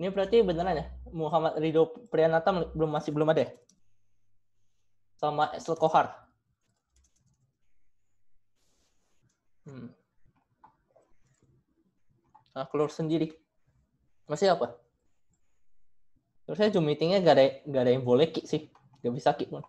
Ini berarti beneran ya? Muhammad Ridho Priyanata belum masih belum ada ya? Sama Esel Kohar. Hmm. Nah, keluar sendiri. Masih apa? Terus saya Zoom meetingnya gak ada, gak ada yang boleh sih. Gak bisa ki pun.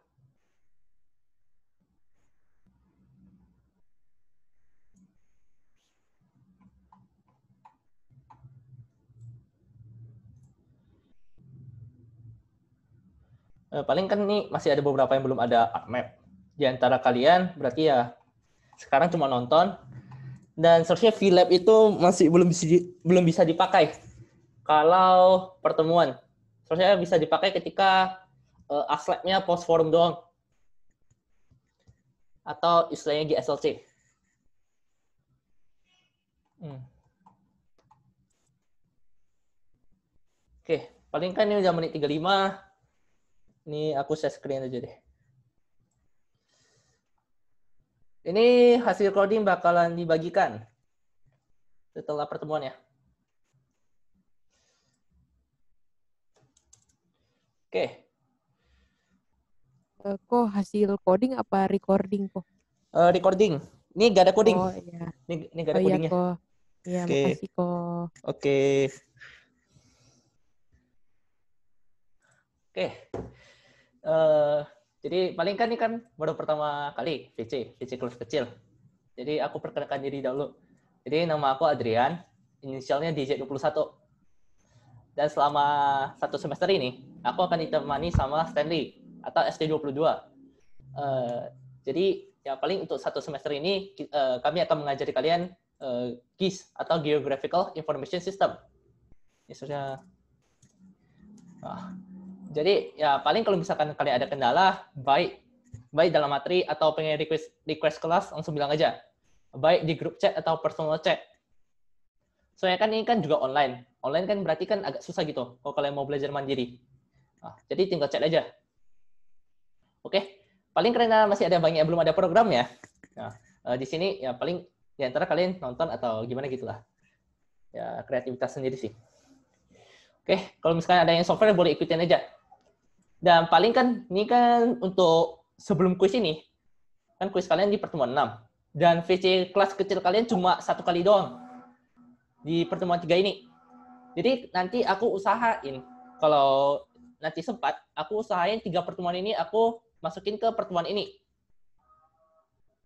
Eh, paling kan nih masih ada beberapa yang belum ada map. Di antara kalian berarti ya sekarang cuma nonton dan seharusnya VLab itu masih belum bisa di, belum bisa dipakai kalau pertemuan. Seharusnya bisa dipakai ketika uh, eh, aslabnya post forum dong atau istilahnya GSLC. Hmm. Oke, paling kan ini udah menit 35 ini aku share screen aja deh. Ini hasil coding bakalan dibagikan setelah pertemuan ya. Oke. Okay. Eh, kok hasil coding apa recording kok? Uh, recording. Ini gak ada coding. Oh iya. Ini, ini gak ada oh, iya, codingnya. Iya, Ya, okay. Oke. Okay. Oke. Okay uh, jadi paling kan ini kan baru pertama kali VC, VC kelas kecil. Jadi aku perkenalkan diri dahulu. Jadi nama aku Adrian, inisialnya DJ21. Dan selama satu semester ini, aku akan ditemani sama Stanley atau ST22. Uh, eh, jadi ya paling untuk satu semester ini uh, kami akan mengajari kalian uh, GIS atau Geographical Information System. Ini sudah. Ah. Jadi ya paling kalau misalkan kalian ada kendala, baik baik dalam materi atau pengen request request kelas langsung bilang aja. Baik di grup chat atau personal chat. Soalnya kan ini kan juga online. Online kan berarti kan agak susah gitu kalau kalian mau belajar mandiri. Nah, jadi tinggal chat aja. Oke, paling karena masih ada banyak yang belum ada program ya. Nah, eh, di sini ya paling ya antara kalian nonton atau gimana gitulah. Ya kreativitas sendiri sih. Oke, okay, kalau misalkan ada yang software boleh ikutin aja. Dan paling kan ini kan untuk sebelum kuis ini. Kan kuis kalian di pertemuan 6. Dan VC kelas kecil kalian cuma satu kali doang. Di pertemuan 3 ini. Jadi nanti aku usahain kalau nanti sempat aku usahain tiga pertemuan ini aku masukin ke pertemuan ini.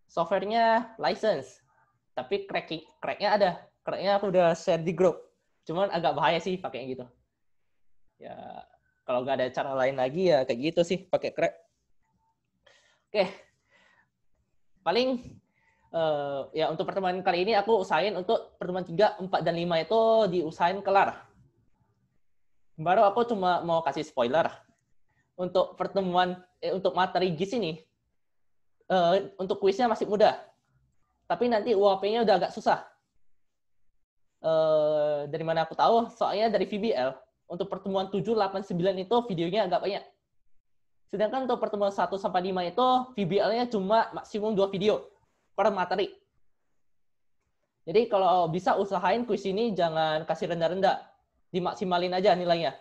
Softwarenya license, tapi cracking cracknya ada. Cracknya aku udah share di grup. Cuman agak bahaya sih yang gitu. Ya kalau nggak ada cara lain lagi ya kayak gitu sih pakai crack oke paling uh, ya untuk pertemuan kali ini aku usahain untuk pertemuan 3, 4, dan 5 itu diusahain kelar baru aku cuma mau kasih spoiler untuk pertemuan eh, untuk materi GIS ini uh, untuk kuisnya masih mudah tapi nanti UAP-nya udah agak susah uh, dari mana aku tahu soalnya dari VBL untuk pertemuan 7, 8, 9 itu videonya agak banyak. Sedangkan untuk pertemuan 1 sampai 5 itu VBL-nya cuma maksimum 2 video per materi. Jadi kalau bisa usahain kuis ini jangan kasih rendah-rendah. Dimaksimalin aja nilainya.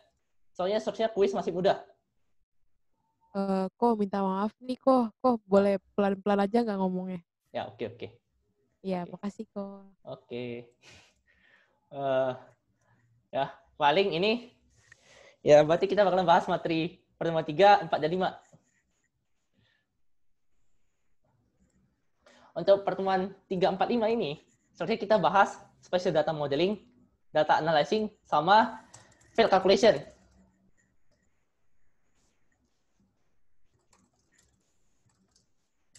Soalnya seharusnya kuis masih mudah. Uh, kok minta maaf nih kok, kok boleh pelan-pelan aja nggak ngomongnya? Ya oke okay, oke. Okay. Ya makasih kok. Oke. Okay. Uh, eh, ya paling ini Ya, berarti kita bakalan bahas materi pertemuan 3, 4, dan 5. Untuk pertemuan 3, 4, 5 ini, seharusnya kita bahas special data modeling, data analyzing, sama field calculation.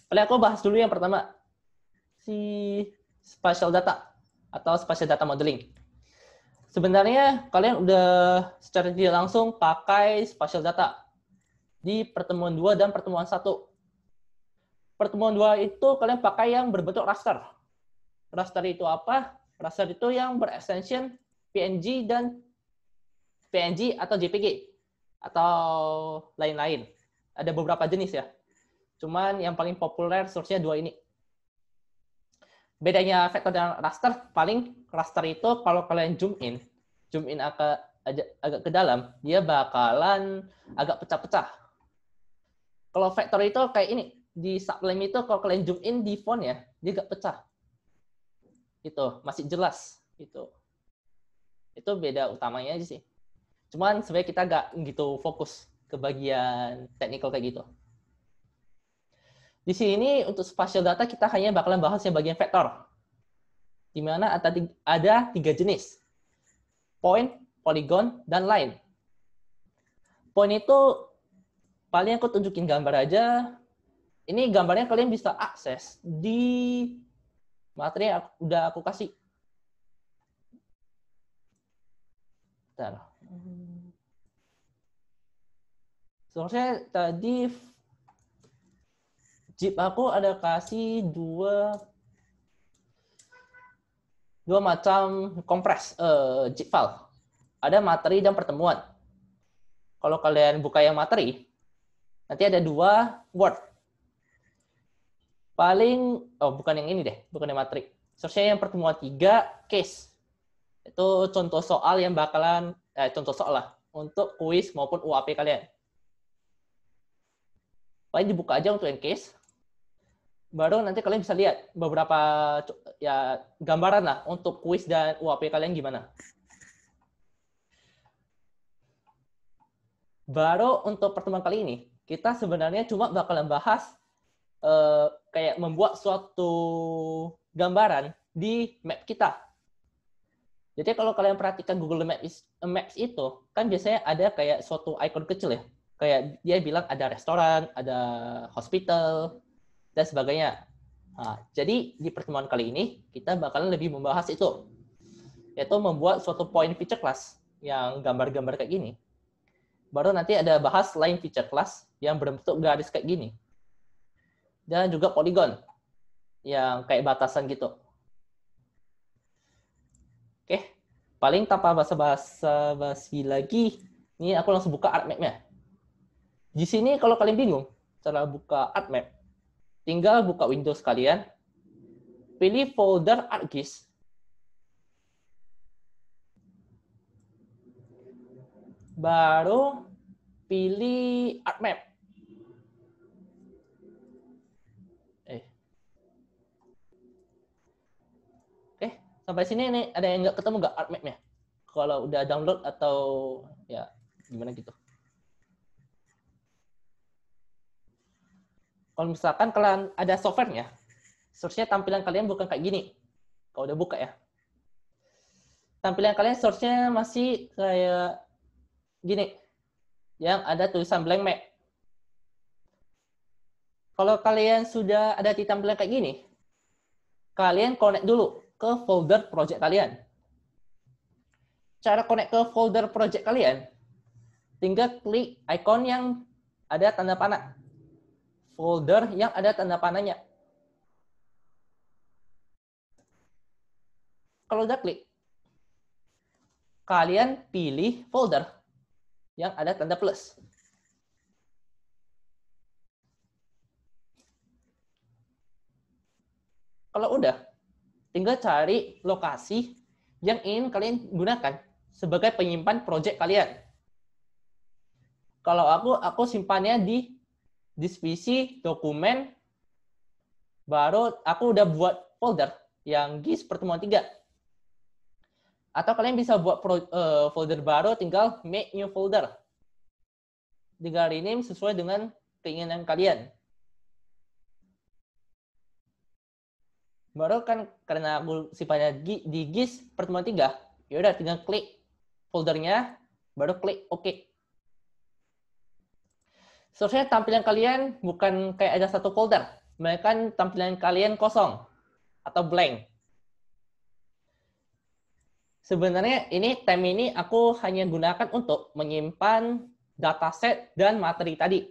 oleh aku bahas dulu yang pertama, si spatial data atau spatial data modeling. Sebenarnya kalian udah secara tidak langsung pakai spatial data di pertemuan 2 dan pertemuan 1. Pertemuan 2 itu kalian pakai yang berbentuk raster. Raster itu apa? Raster itu yang berextension PNG dan PNG atau JPG atau lain-lain. Ada beberapa jenis ya. Cuman yang paling populer source-nya dua ini bedanya vektor dan raster paling raster itu kalau kalian zoom in zoom in agak agak ke dalam dia bakalan agak pecah-pecah kalau vektor itu kayak ini di sublime itu kalau kalian zoom in di font ya dia agak pecah itu masih jelas itu itu beda utamanya aja sih cuman sebenarnya kita nggak gitu fokus ke bagian teknikal kayak gitu di sini untuk spatial data kita hanya bakalan bahas yang bagian vektor. Di mana ada tiga jenis. Point, polygon, dan line. Point itu paling aku tunjukin gambar aja. Ini gambarnya kalian bisa akses di materi yang udah aku kasih. Bentar. Hmm. Soalnya tadi Jeep aku ada kasih dua dua macam kompres uh, Jeep file. Ada materi dan pertemuan. Kalau kalian buka yang materi, nanti ada dua Word. Paling, oh bukan yang ini deh, bukan yang materi. Seharusnya yang pertemuan tiga, case. Itu contoh soal yang bakalan, eh, contoh soal lah, untuk kuis maupun UAP kalian. Paling dibuka aja untuk yang case, baru nanti kalian bisa lihat beberapa ya gambaran lah untuk kuis dan UAP kalian gimana. Baru untuk pertemuan kali ini, kita sebenarnya cuma bakalan bahas uh, kayak membuat suatu gambaran di map kita. Jadi kalau kalian perhatikan Google Maps, Maps itu, kan biasanya ada kayak suatu ikon kecil ya. Kayak dia bilang ada restoran, ada hospital, dan sebagainya. Nah, jadi di pertemuan kali ini kita bakalan lebih membahas itu, yaitu membuat suatu point feature class yang gambar-gambar kayak gini. Baru nanti ada bahas lain feature class yang berbentuk garis kayak gini. Dan juga polygon yang kayak batasan gitu. Oke, paling tanpa bahasa-bahasa basi lagi, ini aku langsung buka art map-nya. Di sini kalau kalian bingung cara buka art map, Tinggal buka Windows kalian, pilih folder ArcGIS. Baru pilih ArcMap. Eh. Oke, eh, sampai sini nih ada yang nggak ketemu nggak ArcMap-nya? Kalau udah download atau ya gimana gitu. Kalau misalkan kalian ada softwarenya, ya, source-nya tampilan kalian bukan kayak gini. Kalau udah buka ya. Tampilan kalian source-nya masih kayak gini. Yang ada tulisan blank map. Kalau kalian sudah ada di tampilan kayak gini, kalian connect dulu ke folder project kalian. Cara connect ke folder project kalian, tinggal klik icon yang ada tanda panah folder yang ada tanda panahnya. Kalau udah klik, kalian pilih folder yang ada tanda plus. Kalau udah, tinggal cari lokasi yang ingin kalian gunakan sebagai penyimpan project kalian. Kalau aku, aku simpannya di divisi dokumen baru aku udah buat folder yang GIS pertemuan 3. Atau kalian bisa buat eh, folder baru tinggal make new folder. Tinggal rename sesuai dengan keinginan kalian. Baru kan karena aku sifatnya di GIS pertemuan 3, yaudah tinggal klik foldernya, baru klik OK. Seharusnya tampilan kalian bukan kayak ada satu folder, mereka tampilan kalian kosong atau blank. Sebenarnya ini tem ini aku hanya gunakan untuk menyimpan dataset dan materi tadi.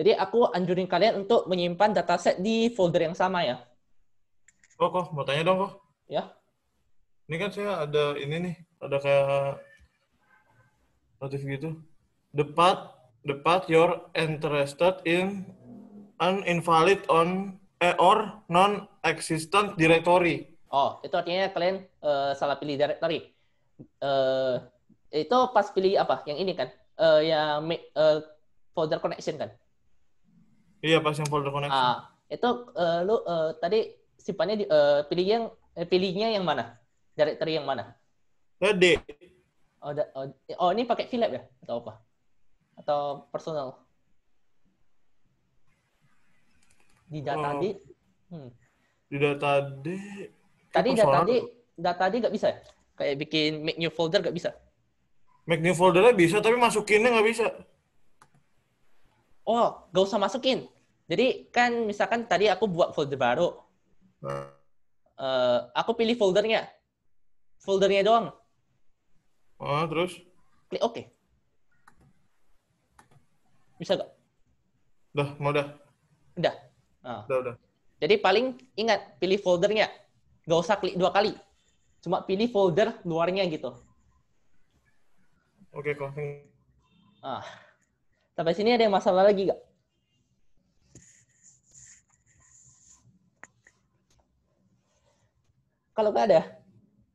Jadi aku anjurin kalian untuk menyimpan dataset di folder yang sama ya. Oh kok, mau tanya dong kok. Ya. Ini kan saya ada ini nih, ada kayak notif gitu. The path the part you're interested in an invalid on eh, or non-existent directory. Oh, itu artinya kalian uh, salah pilih directory. Uh, itu pas pilih apa? Yang ini kan? Uh, yang uh, folder connection kan? Iya, pas yang folder connection. Ah, itu uh, lu uh, tadi simpannya di, uh, pilih yang eh, pilihnya yang mana? Directory yang mana? D. Oh, da, oh, oh, ini pakai VLAB ya atau apa? atau personal? Di data di Hmm. Di data di Tadi data di data di nggak bisa ya? Kayak bikin make new folder nggak bisa? Make new foldernya bisa, tapi masukinnya nggak bisa. Oh, nggak usah masukin. Jadi kan misalkan tadi aku buat folder baru. Nah. Uh, aku pilih foldernya. Foldernya doang. Oh, terus? Klik oke. Okay. Bisa gak? Udah, mau udah. Udah. Nah. Udah, udah. Jadi paling ingat pilih foldernya. Gak usah klik dua kali. Cuma pilih folder luarnya gitu. Oke, kok. Ah. Sampai sini ada yang masalah lagi gak? Kalau gak ada,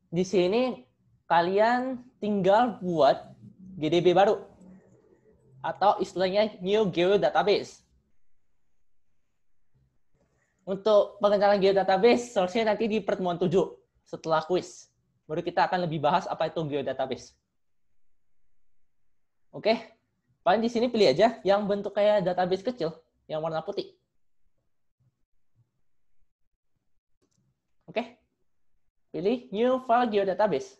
di sini kalian tinggal buat GDB baru atau istilahnya New Geo Database. Untuk pengenalan Geo Database, nanti di pertemuan 7 setelah kuis Baru kita akan lebih bahas apa itu Geo Database. Oke, paling di sini pilih aja yang bentuk kayak database kecil, yang warna putih. Oke, pilih New File Geo Database.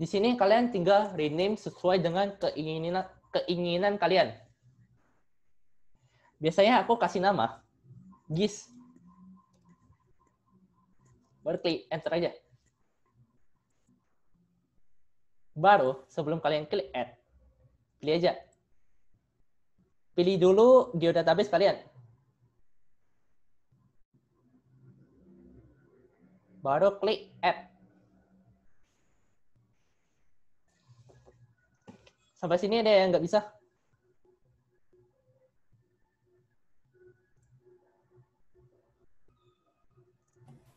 Di sini kalian tinggal rename sesuai dengan keinginan keinginan kalian. Biasanya aku kasih nama GIS. Baru klik enter aja. Baru sebelum kalian klik add, pilih aja. Pilih dulu geodatabase kalian. Baru klik add. Sampai sini ada yang nggak bisa?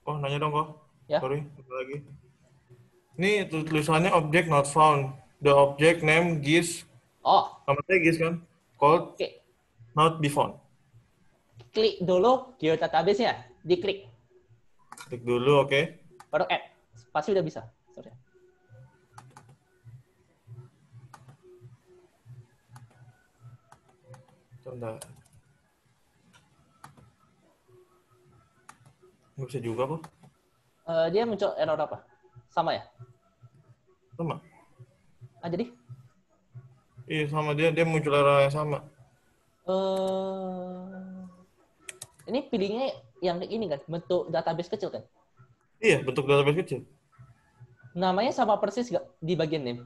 Oh, nanya dong kok. Ya. Sorry, lagi. Ini tulisannya object not found. The object name gis. Oh. Namanya gis kan? Called okay. not be found. Klik dulu geodatabase-nya. Diklik. Klik dulu, oke. Okay. Baru add. Pasti udah bisa. Nggak bisa juga kok. Uh, dia muncul error apa? Sama ya? Sama. Ah, jadi? Iya, sama dia. Dia muncul error yang sama. Uh, ini pilihnya yang ini kan? Bentuk database kecil kan? Iya, bentuk database kecil. Namanya sama persis gak di bagian name?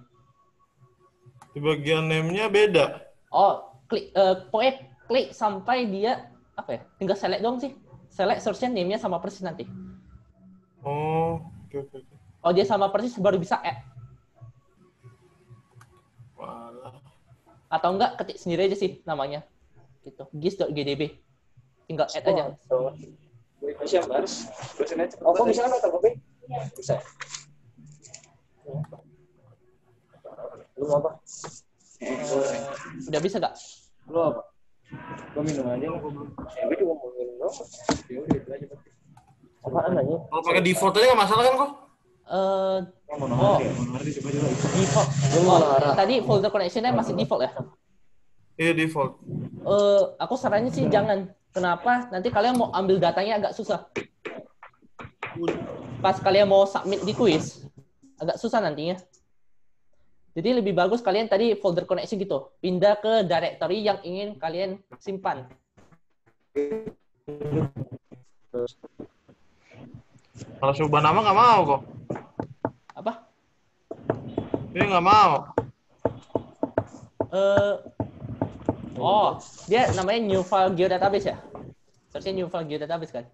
Di bagian name-nya beda. Oh, klik uh, pokoknya klik sampai dia apa ya tinggal select dong sih select searchnya name-nya sama persis nanti oh oke okay, okay. kalau dia sama persis baru bisa add Walah. atau enggak ketik sendiri aja sih namanya gitu gis.gdb tinggal add aja oh. Bisa, Mas. Oh, kok bisa kan apa? Udah bisa gak? Lo apa? Gue minum aja lah. Ya, gue cuma mau minum dong. Ya udah itu aja. Apaan aja? Kalau pakai default aja gak masalah kan kok? Eh, uh, oh, oh. default. Oh, tadi folder connectionnya masih default ya? Iya default. Eh, uh, aku sarannya sih jangan. Kenapa? Nanti kalian mau ambil datanya agak susah. Pas kalian mau submit di quiz, agak susah nantinya. Jadi lebih bagus kalian tadi folder connection gitu, pindah ke directory yang ingin kalian simpan. Kalau subah nama nggak mau kok. Apa? Ini nggak mau. Uh, oh, dia namanya new file geodatabase ya? Seharusnya new file geodatabase kan?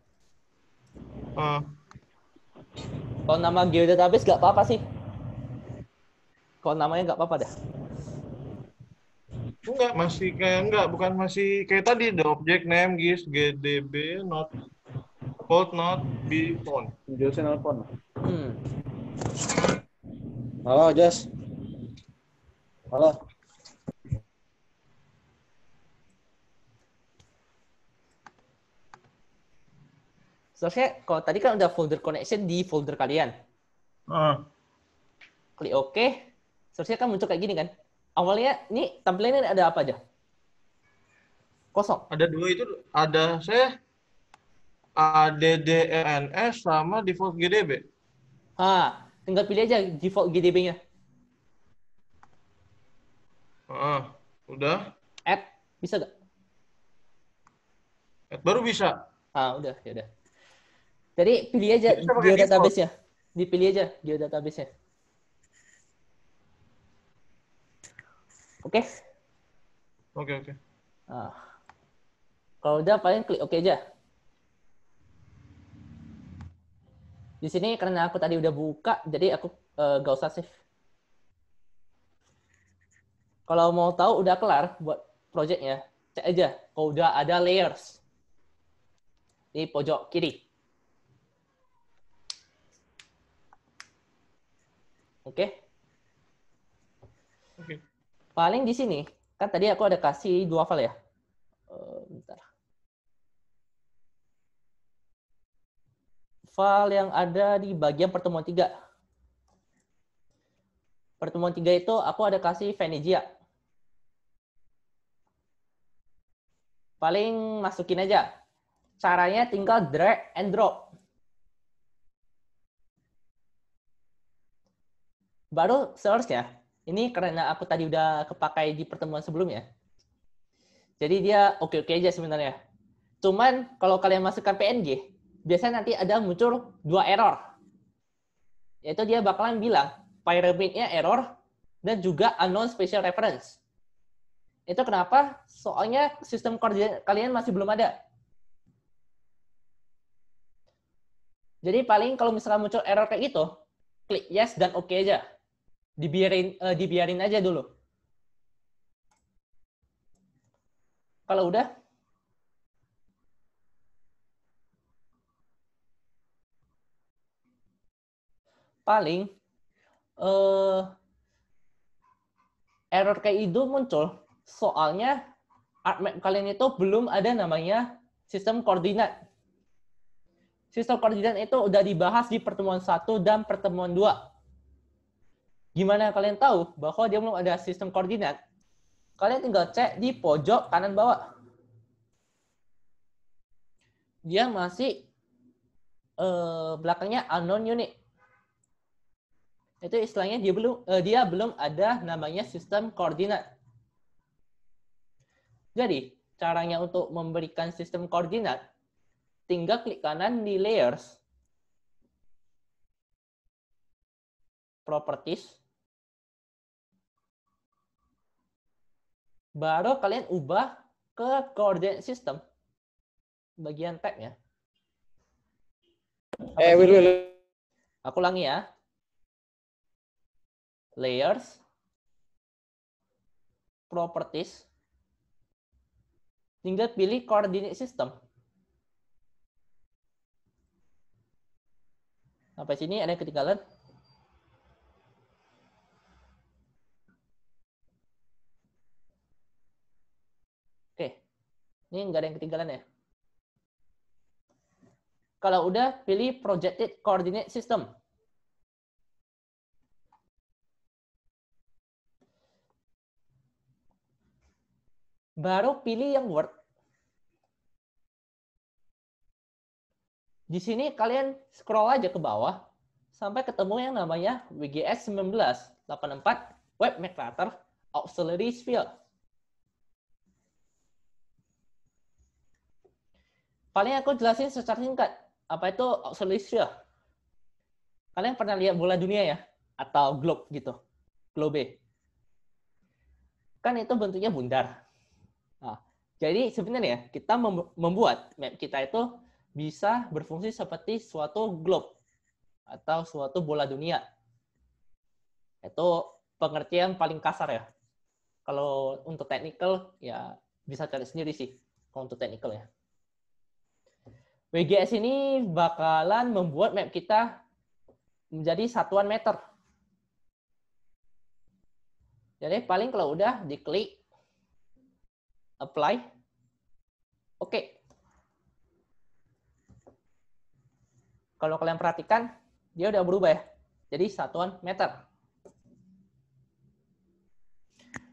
Uh. Kalau nama geodatabase nggak apa-apa sih. Kalau namanya nggak apa-apa dah. Enggak, masih kayak enggak, bukan masih kayak tadi the object name gis GDB not hold not be phone. Jose nelpon. Hmm. Halo, Jos. Halo. Seharusnya kalau tadi kan udah folder connection di folder kalian. Uh. Klik OK seharusnya kan muncul kayak gini kan. Awalnya ini tampilannya ada apa aja? Kosong. Ada dua itu ada saya ADDNS e sama default GDB. Ah, tinggal pilih aja default GDB-nya. Ah, udah. Add bisa gak? Add baru bisa. Ah, udah, ya udah. Jadi pilih aja geodatabase-nya. Dipilih aja geodatabase-nya. Oke? Oke, oke. Ah. Kalau udah paling klik oke aja. Di sini karena aku tadi udah buka, jadi aku uh, eh, gak usah save. Kalau mau tahu udah kelar buat projectnya, cek aja. Kalau udah ada layers di pojok kiri. Oke. Okay? Paling di sini, kan tadi aku ada kasih dua file ya. Uh, bentar. File yang ada di bagian pertemuan tiga. Pertemuan tiga itu aku ada kasih Venezia Paling masukin aja. Caranya tinggal drag and drop. Baru seharusnya ini karena aku tadi udah kepakai di pertemuan sebelumnya. Jadi dia oke-oke okay -okay aja sebenarnya. Cuman kalau kalian masukkan PNG, biasanya nanti ada muncul dua error. Yaitu dia bakalan bilang pyramidnya error dan juga unknown special reference. Itu kenapa? Soalnya sistem koordinat kalian masih belum ada. Jadi paling kalau misalnya muncul error kayak gitu, klik yes dan oke okay aja dibiarin uh, dibiarin aja dulu. Kalau udah paling uh, error kayak itu muncul soalnya map kalian itu belum ada namanya sistem koordinat. Sistem koordinat itu udah dibahas di pertemuan 1 dan pertemuan 2 Gimana kalian tahu bahwa dia belum ada sistem koordinat? Kalian tinggal cek di pojok kanan bawah. Dia masih uh, belakangnya unknown unit. Itu istilahnya dia belum uh, dia belum ada namanya sistem koordinat. Jadi, caranya untuk memberikan sistem koordinat, tinggal klik kanan di layers, properties, baru kalian ubah ke coordinate system bagian tabnya. Eh, will, will. Aku ulangi ya. Layers, properties, tinggal pilih coordinate system. Sampai sini ada yang ketinggalan? Ini nggak ada yang ketinggalan ya? Kalau udah, pilih Projected Coordinate System. Baru pilih yang Word. Di sini kalian scroll aja ke bawah sampai ketemu yang namanya WGS 1984 Web Migrator Auxiliary Sphere. Paling aku jelasin secara singkat. Apa itu Australasia? Kalian pernah lihat bola dunia ya? Atau globe gitu. Globe. Kan itu bentuknya bundar. Nah, jadi sebenarnya ya, kita membuat map kita itu bisa berfungsi seperti suatu globe atau suatu bola dunia. Itu pengertian paling kasar ya. Kalau untuk technical ya bisa cari sendiri sih kalau untuk technical ya. WGS ini bakalan membuat map kita menjadi satuan meter. Jadi paling kalau udah diklik apply, oke. Okay. Kalau kalian perhatikan, dia udah berubah ya. Jadi satuan meter.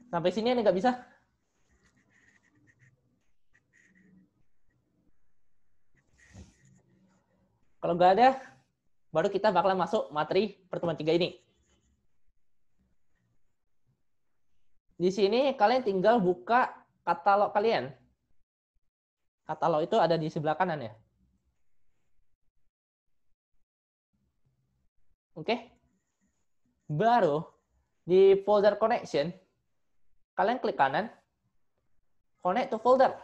Sampai sini ini nggak bisa? Kalau nggak ada, baru kita bakalan masuk materi pertemuan tiga ini. Di sini kalian tinggal buka katalog kalian. Katalog itu ada di sebelah kanan ya. Oke. Baru di folder connection, kalian klik kanan, connect to folder.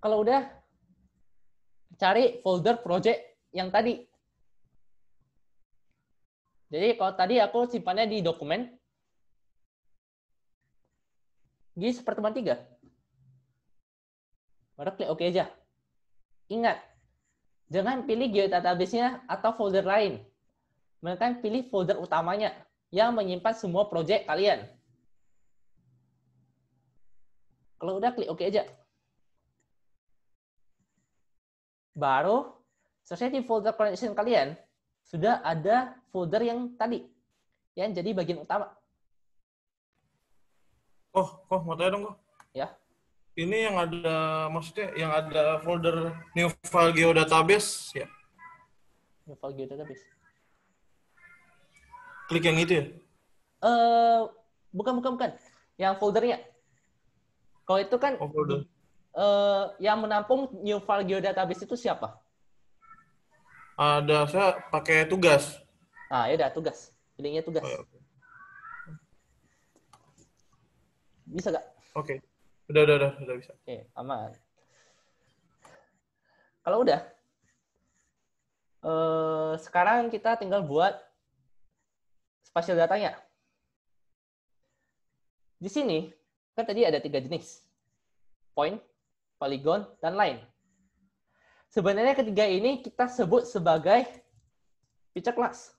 Kalau udah, cari folder project yang tadi. Jadi kalau tadi aku simpannya di dokumen, di pertemuan tiga. Baru klik OK aja. Ingat, jangan pilih geodatabase-nya atau folder lain. Melainkan pilih folder utamanya yang menyimpan semua project kalian. Kalau udah klik OK aja. baru selesai di folder connection kalian sudah ada folder yang tadi yang jadi bagian utama. Oh, kok mau tanya dong kok? Ya. Ini yang ada maksudnya yang ada folder new file geodatabase ya? New file geodatabase. Klik yang itu ya? Eh, uh, bukan bukan bukan. Yang foldernya. Kalau itu kan oh, folder uh, yang menampung New file geodatabase itu siapa? Ada saya pakai tugas. Ah, ya udah tugas. Pilihnya tugas. Oh, ya, okay. Bisa gak? Oke. Okay. Udah, udah, udah, udah bisa. Oke, okay, aman. Kalau udah, eh, sekarang kita tinggal buat spasial datanya. Di sini, kan tadi ada tiga jenis. Point, poligon, dan lain. Sebenarnya ketiga ini kita sebut sebagai picture class.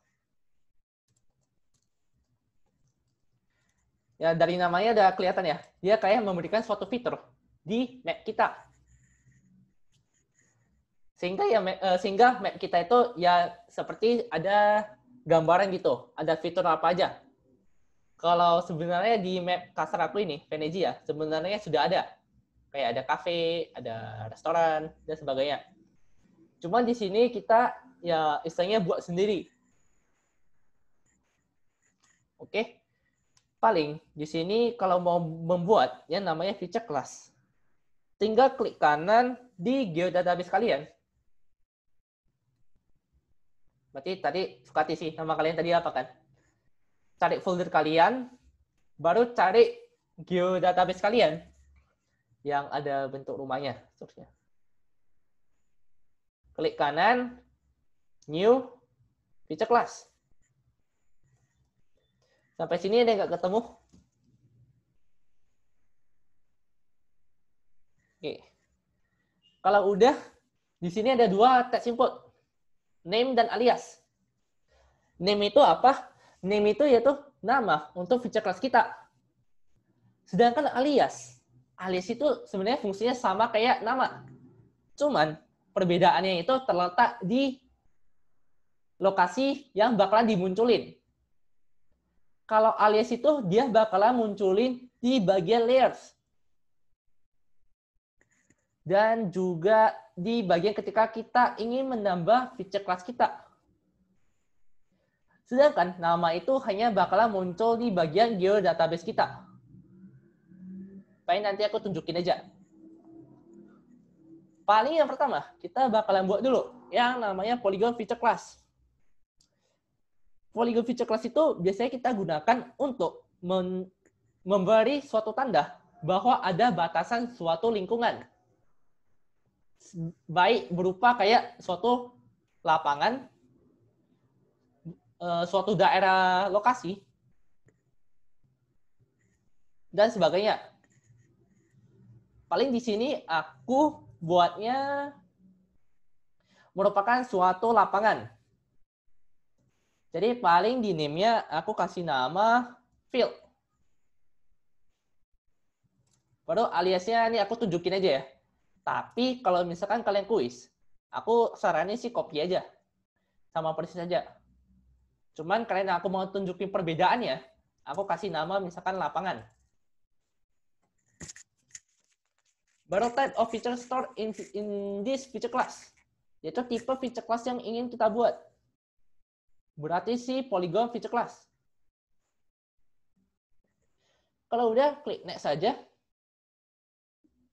Ya, dari namanya ada kelihatan ya. Dia kayak memberikan suatu fitur di map kita. Sehingga ya eh, sehingga map kita itu ya seperti ada gambaran gitu, ada fitur apa aja. Kalau sebenarnya di map kasar aku ini, Venezia, ya, sebenarnya sudah ada kayak ada kafe, ada restoran dan sebagainya. Cuman di sini kita ya istilahnya buat sendiri. Oke. Paling di sini kalau mau membuat yang namanya feature class. Tinggal klik kanan di geodatabase kalian. Berarti tadi Sukati sih nama kalian tadi apa kan? Cari folder kalian, baru cari geodatabase kalian yang ada bentuk rumahnya. Seterusnya. Klik kanan, new, feature class. Sampai sini ada yang nggak ketemu? Oke. Kalau udah, di sini ada dua text input. Name dan alias. Name itu apa? Name itu yaitu nama untuk feature class kita. Sedangkan alias alias itu sebenarnya fungsinya sama kayak nama. Cuman perbedaannya itu terletak di lokasi yang bakalan dimunculin. Kalau alias itu dia bakalan munculin di bagian layers. Dan juga di bagian ketika kita ingin menambah feature class kita. Sedangkan nama itu hanya bakalan muncul di bagian geodatabase kita. Paling nanti aku tunjukin aja. Paling yang pertama, kita bakalan buat dulu yang namanya polygon feature class. Polygon feature class itu biasanya kita gunakan untuk memberi suatu tanda bahwa ada batasan suatu lingkungan. Baik berupa kayak suatu lapangan, eh, suatu daerah lokasi, dan sebagainya paling di sini aku buatnya merupakan suatu lapangan. Jadi paling di name-nya aku kasih nama field. Baru aliasnya ini aku tunjukin aja ya. Tapi kalau misalkan kalian kuis, aku sarannya sih copy aja. Sama persis aja. Cuman kalian aku mau tunjukin perbedaannya, aku kasih nama misalkan lapangan. Baru type of feature store in, in this feature class. Yaitu tipe feature class yang ingin kita buat. Berarti si polygon feature class. Kalau udah, klik next saja.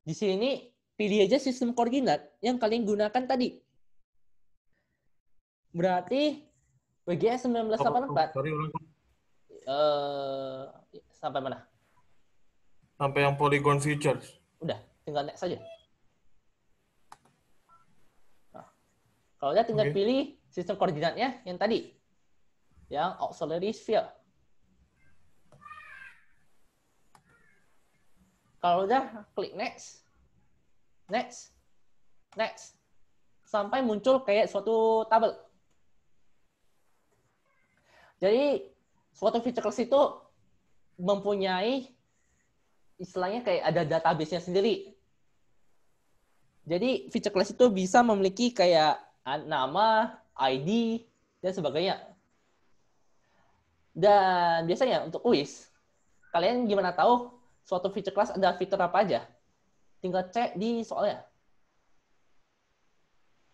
Di sini, pilih aja sistem koordinat yang kalian gunakan tadi. Berarti WGS 1984. Oh, sorry, Uh, sampai mana? Sampai yang polygon features. Udah tinggal next saja. Nah, kalau udah tinggal okay. pilih sistem koordinatnya yang tadi, yang auxiliary sphere. Kalau udah klik next, next, next, sampai muncul kayak suatu tabel. Jadi suatu feature class itu mempunyai istilahnya kayak ada database-nya sendiri. Jadi feature class itu bisa memiliki kayak nama, ID, dan sebagainya. Dan biasanya untuk UIS, kalian gimana tahu suatu feature class ada fitur apa aja? Tinggal cek di soalnya.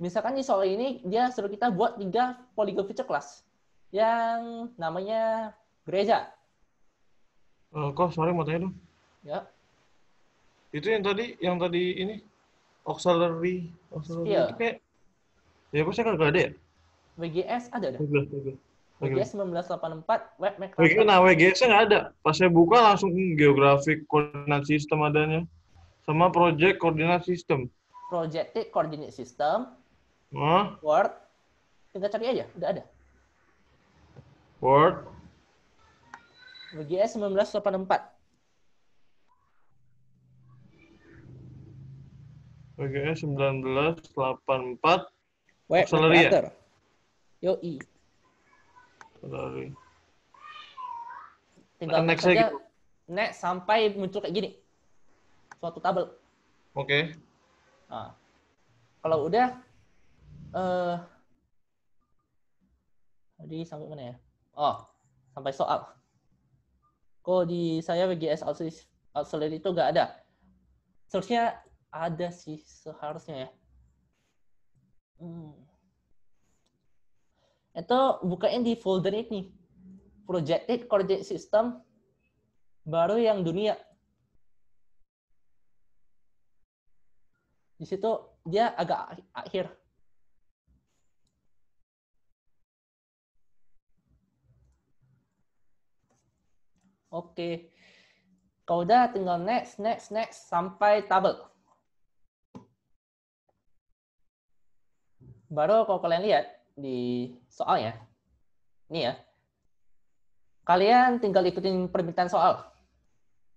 Misalkan di soal ini, dia suruh kita buat tiga polygon feature class yang namanya gereja. Uh, kok, sorry mau tanya dong. Ya. Itu yang tadi, yang tadi ini, auxiliary auxiliary skill. Iya. itu kayak ya maksudnya kan ya? gak ada ya WGS ada ada WGS 1984 web Microsoft nah WGS nggak ada pas saya buka langsung hmm, geografik koordinat sistem adanya sama project koordinat sistem project koordinat sistem huh? Word kita cari aja udah ada Word WGS 1984 PGS 1984 W salary ya? Yo i. Salary. Tinggal next saja, gitu. next sampai muncul kayak gini. Suatu tabel. Oke. Okay. Nah, kalau udah eh uh, tadi sampai mana ya? Oh, sampai soal. Kok di saya WGS outsource, itu nggak ada. Seharusnya ada sih seharusnya ya. Hmm. Itu bukain di folder ini. Projected Coordinate System baru yang dunia. Di situ dia agak akhir. Oke. Okay. Kalau udah tinggal next, next, next sampai tabel. baru kalau kalian lihat di soalnya, ini ya, kalian tinggal ikutin permintaan soal.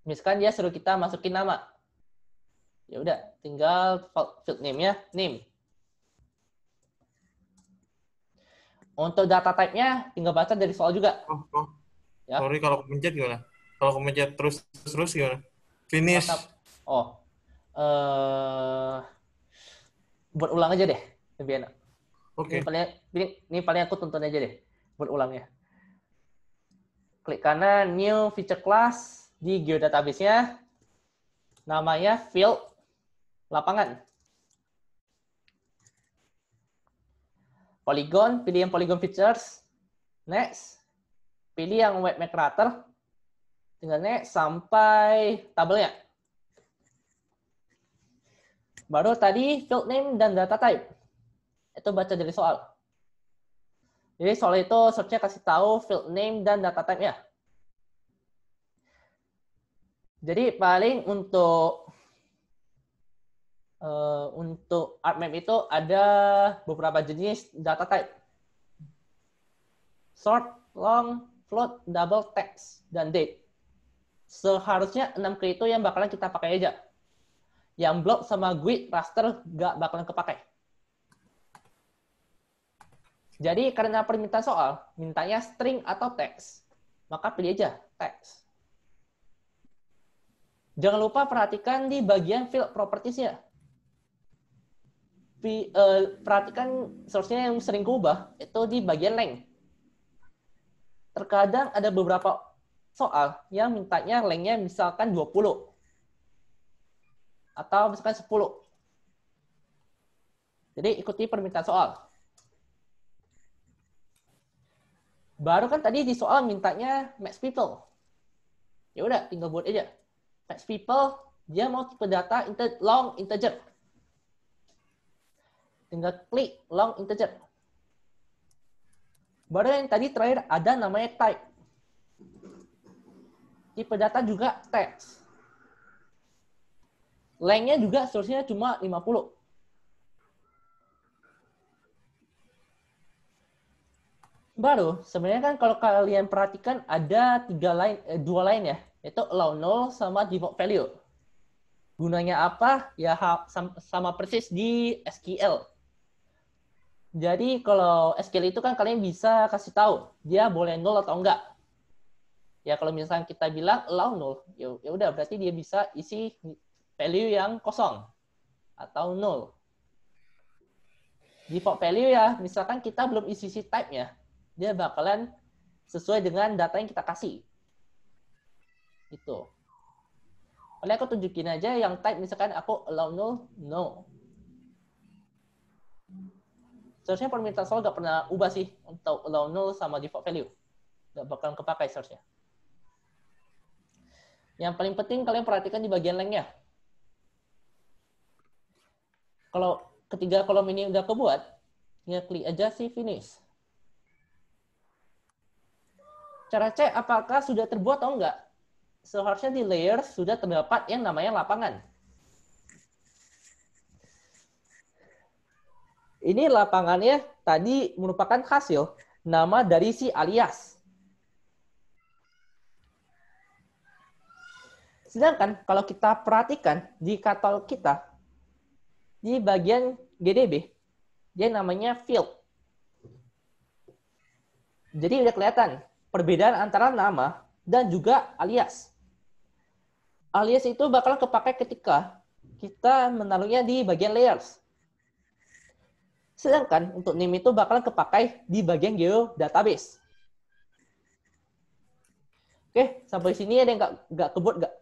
Misalkan dia suruh kita masukin nama. Ya udah, tinggal field name ya, name. Untuk data type-nya tinggal baca dari soal juga. Oh, oh. Ya. Sorry kalau kepencet gimana? Kalau pencet terus terus gimana? Finish. Mantap. Oh. uh, buat ulang aja deh, lebih enak. Okay. Ini paling ini, paling aku tonton aja deh buat ulangnya. Klik kanan new feature class di geodatabase-nya namanya field lapangan. Polygon, pilih yang polygon features. Next, pilih yang web macrater. Tinggal next sampai tabelnya. Baru tadi field name dan data type itu baca dari soal. Jadi soal itu search-nya kasih tahu field name dan data type ya. Jadi paling untuk uh, untuk map itu ada beberapa jenis data type. Short, long, float, double, text, dan date. Seharusnya enam ke itu yang bakalan kita pakai aja. Yang block sama grid raster gak bakalan kepakai jadi karena permintaan soal, mintanya string atau teks. Maka pilih aja teks. Jangan lupa perhatikan di bagian field properties-nya. Eh, perhatikan source-nya yang sering kubah, itu di bagian length. Terkadang ada beberapa soal yang mintanya length-nya misalkan 20. Atau misalkan 10. Jadi ikuti permintaan soal. Baru kan tadi di soal mintanya max people. Ya udah, tinggal buat aja. max people, dia mau tipe data inter long integer. Tinggal klik long integer. Baru yang tadi terakhir ada namanya type. Tipe data juga text. lengnya juga seharusnya cuma 50. baru sebenarnya kan kalau kalian perhatikan ada tiga lain eh, dua lain ya yaitu allow null sama default value gunanya apa ya sama persis di SQL jadi kalau SQL itu kan kalian bisa kasih tahu dia boleh null atau enggak ya kalau misalkan kita bilang allow null ya, ya udah berarti dia bisa isi value yang kosong atau null default value ya misalkan kita belum isi si type-nya dia bakalan sesuai dengan data yang kita kasih. Itu. Oleh aku tunjukin aja yang type misalkan aku allow null, no. Seharusnya permintaan soal gak pernah ubah sih untuk allow null sama default value. Gak bakalan kepakai seharusnya. Yang paling penting kalian perhatikan di bagian length Kalau ketiga kolom ini udah kebuat, tinggal ya klik aja sih finish. cara cek apakah sudah terbuat atau enggak. Seharusnya di layer sudah terdapat yang namanya lapangan. Ini lapangannya tadi merupakan hasil nama dari si alias. Sedangkan kalau kita perhatikan di katalog kita, di bagian GDB, dia namanya field. Jadi udah kelihatan perbedaan antara nama dan juga alias. Alias itu bakal kepakai ketika kita menaruhnya di bagian layers. Sedangkan untuk name itu bakal kepakai di bagian geo database. Oke, sampai sini ada yang gak, gak kebut gak?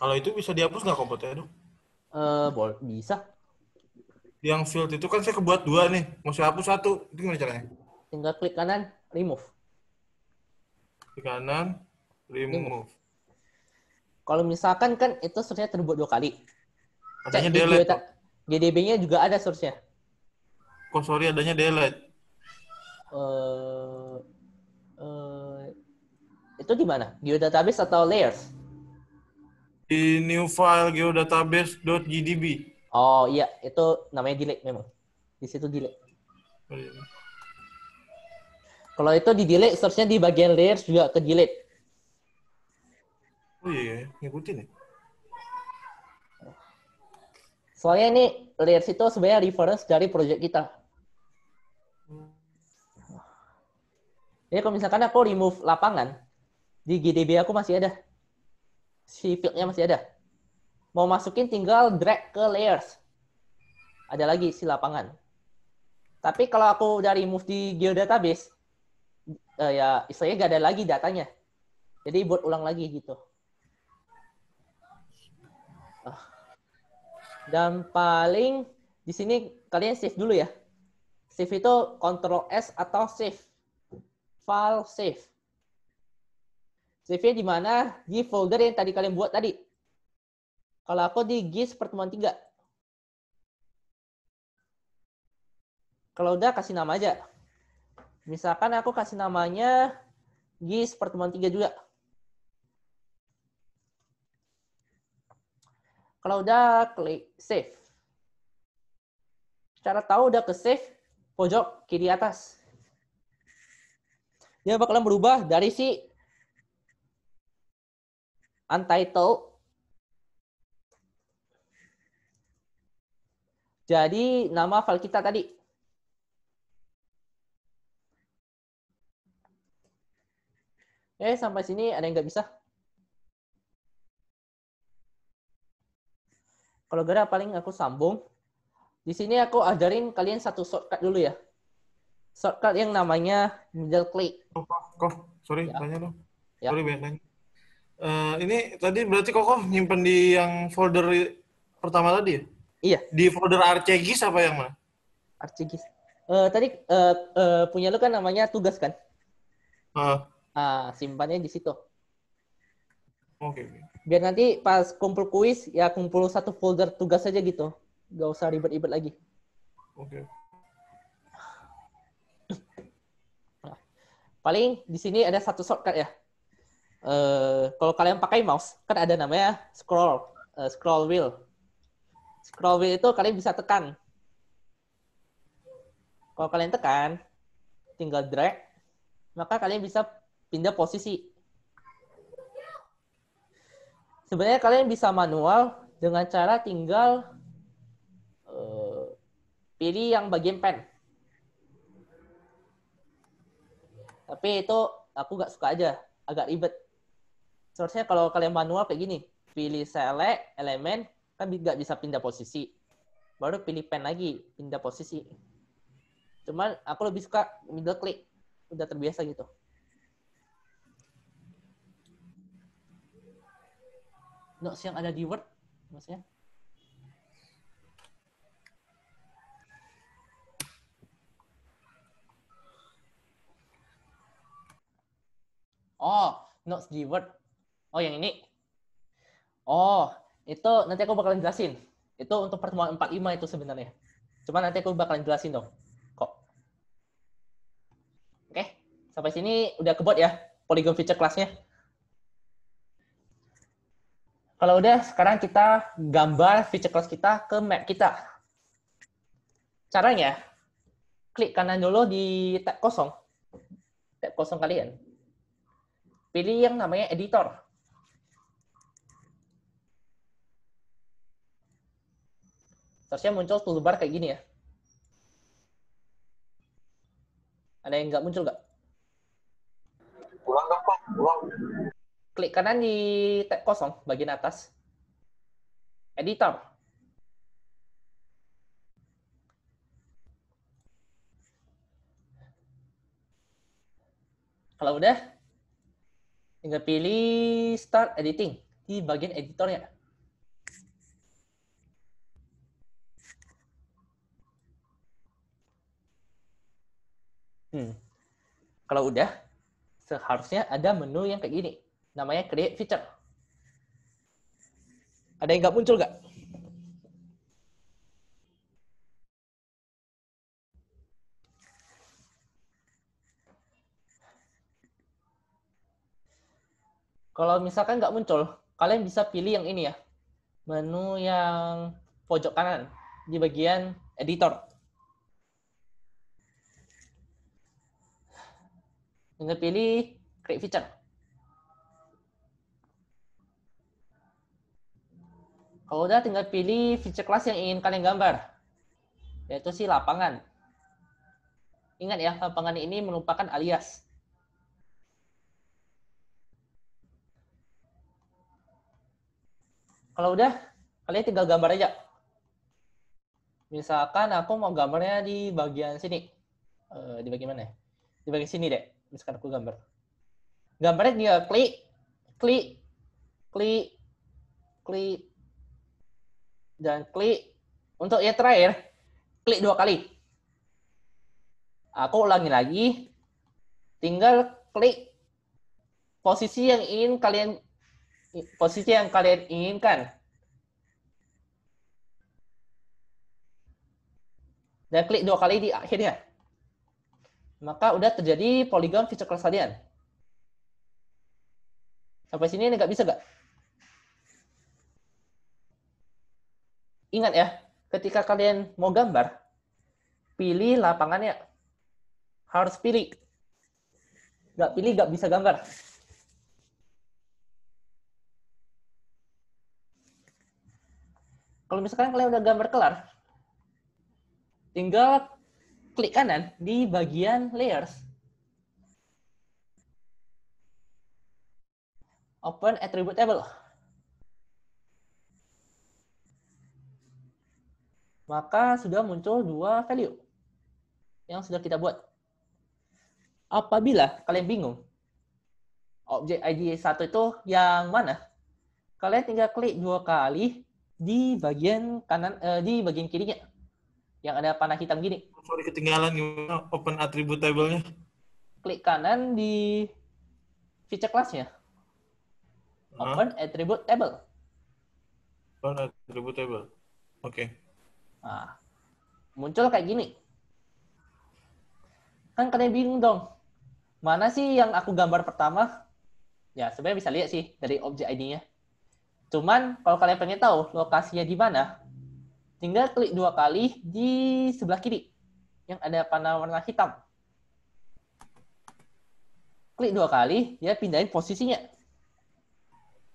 Kalau itu bisa dihapus nggak komputer itu? Eh, uh, bisa yang field itu kan saya kebuat dua nih. Mau saya hapus satu. Itu gimana caranya? Tinggal klik kanan, remove. Klik kanan, remove. remove. Kalau misalkan kan itu source terbuat dua kali. Adanya Cek delete. GDB-nya juga ada source-nya. Kok oh, sorry adanya delete. Uh, uh, itu di mana? Geodatabase atau layers? Di new file geodatabase.gdb. Oh iya, itu namanya delay memang. Di situ delay. Oh, iya. Kalau itu di delay, seharusnya di bagian layers juga ke delay. Oh iya, iya. ngikutin ya. Soalnya ini layers itu sebenarnya reference dari project kita. Jadi kalau misalkan aku remove lapangan, di GDB aku masih ada. Si masih ada. Mau masukin tinggal drag ke layers. Ada lagi si lapangan. Tapi kalau aku dari move di database uh, ya istilahnya gak ada lagi datanya. Jadi buat ulang lagi gitu. Ah. Dan paling di sini kalian save dulu ya. Save itu Ctrl S atau save. File save. Save-nya di mana? Di folder yang tadi kalian buat tadi. Kalau aku di GIS pertemuan 3. Kalau udah kasih nama aja. Misalkan aku kasih namanya GIS pertemuan 3 juga. Kalau udah klik save. Cara tahu udah ke save, pojok kiri atas. Dia bakalan berubah dari si untitled Jadi nama file kita tadi. Eh, sampai sini ada yang nggak bisa? Kalau gara paling aku sambung. Di sini aku ajarin kalian satu shortcut dulu ya. Shortcut yang namanya middle click. Oh, Kof, sorry, ya. tanya dong. Ya. Sorry, banyak nanya. Uh, eh, ini tadi berarti kok nyimpen di yang folder pertama tadi ya? Iya. Di folder Archegis apa yang mana? Archegis. Uh, eh, tadi uh, uh, punya lu kan namanya tugas kan? Uh. Uh, simpannya di situ. Oke. Okay. Biar nanti pas kumpul kuis ya kumpul satu folder tugas aja gitu. Gak usah ribet-ribet lagi. Oke. Okay. Nah, paling di sini ada satu shortcut ya. Uh, kalau kalian pakai mouse kan ada namanya scroll uh, scroll wheel. Scroll wheel itu kalian bisa tekan. Kalau kalian tekan, tinggal drag, maka kalian bisa pindah posisi. Sebenarnya kalian bisa manual dengan cara tinggal eh, pilih yang bagian pen. Tapi itu aku nggak suka aja, agak ribet. Seharusnya kalau kalian manual kayak gini, pilih select elemen, kan nggak bisa pindah posisi baru pilih pen lagi pindah posisi cuman aku lebih suka middle click udah terbiasa gitu notes yang ada di Word maksudnya Oh, notes di Word. Oh, yang ini. Oh, itu nanti aku bakalan jelasin. Itu untuk pertemuan 45 itu sebenarnya. Cuma nanti aku bakalan jelasin dong. Kok. Oke, sampai sini udah kebot ya polygon feature class Kalau udah, sekarang kita gambar feature class kita ke map kita. Caranya, klik kanan dulu di tab kosong. Tab kosong kalian. Pilih yang namanya editor Seharusnya muncul toolbar kayak gini ya. Ada yang nggak muncul nggak? Ulang dong, Pak. Ulang. Klik kanan di tab kosong, bagian atas. Editor. Kalau udah, tinggal pilih Start Editing di bagian editornya. Hmm. Kalau udah, seharusnya ada menu yang kayak gini. Namanya create feature. Ada yang nggak muncul nggak? Kalau misalkan nggak muncul, kalian bisa pilih yang ini ya. Menu yang pojok kanan di bagian editor. Tinggal pilih create feature. Kalau udah tinggal pilih feature class yang ingin kalian gambar. Yaitu si lapangan. Ingat ya, lapangan ini merupakan alias. Kalau udah, kalian tinggal gambar aja. Misalkan aku mau gambarnya di bagian sini. Eh, di bagian mana? Ya? Di bagian sini deh misalkan aku gambar. Gambarnya dia klik, klik, klik, klik, dan klik. Untuk yang terakhir, klik dua kali. Aku ulangi lagi, tinggal klik posisi yang ingin kalian posisi yang kalian inginkan. Dan klik dua kali di akhirnya maka udah terjadi poligon feature kelas harian. Sampai sini ini nggak bisa nggak? Ingat ya, ketika kalian mau gambar, pilih lapangannya. Harus pilih. Nggak pilih nggak bisa gambar. Kalau misalkan kalian udah gambar kelar, tinggal klik kanan di bagian layers. Open attribute table. Maka sudah muncul dua value yang sudah kita buat. Apabila kalian bingung, objek ID satu itu yang mana? Kalian tinggal klik dua kali di bagian kanan eh, di bagian kirinya yang ada panah hitam gini. Sorry ketinggalan gimana open attribute table-nya? Klik kanan di feature class-nya. Huh? Open attribute table. Open attribute table. Oke. Okay. Nah, muncul kayak gini. Kan kalian bingung dong. Mana sih yang aku gambar pertama? Ya, sebenarnya bisa lihat sih dari objek ID-nya. Cuman kalau kalian pengen tahu lokasinya di mana, Tinggal klik dua kali di sebelah kiri yang ada panel warna hitam. Klik dua kali, ya pindahin posisinya.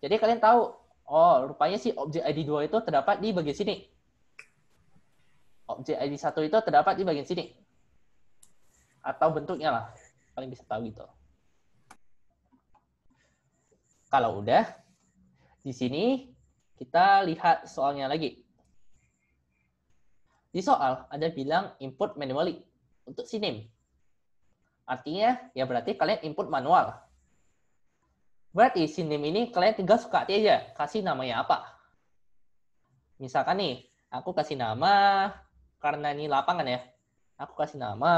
Jadi kalian tahu, oh rupanya sih objek ID 2 itu terdapat di bagian sini. Objek ID 1 itu terdapat di bagian sini. Atau bentuknya lah, paling bisa tahu gitu. Kalau udah, di sini kita lihat soalnya lagi. Di soal ada bilang input manually untuk si Artinya ya berarti kalian input manual. Berarti si ini kalian tinggal suka hati aja, kasih namanya apa. Misalkan nih, aku kasih nama karena ini lapangan ya. Aku kasih nama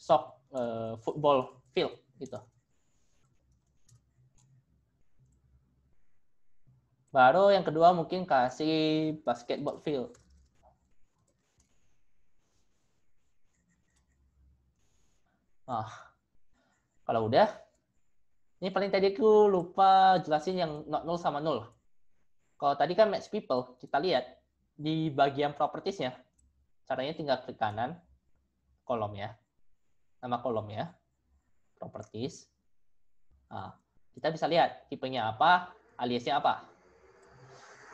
sok uh, football field gitu. Baru yang kedua mungkin kasih basketball field. Nah, kalau udah, ini paling tadi aku lupa jelasin yang not 0 sama 0. Kalau tadi kan match people, kita lihat di bagian propertiesnya. Caranya tinggal klik kanan, kolom ya. Nama kolom ya. Properties. Nah, kita bisa lihat tipenya apa, aliasnya apa.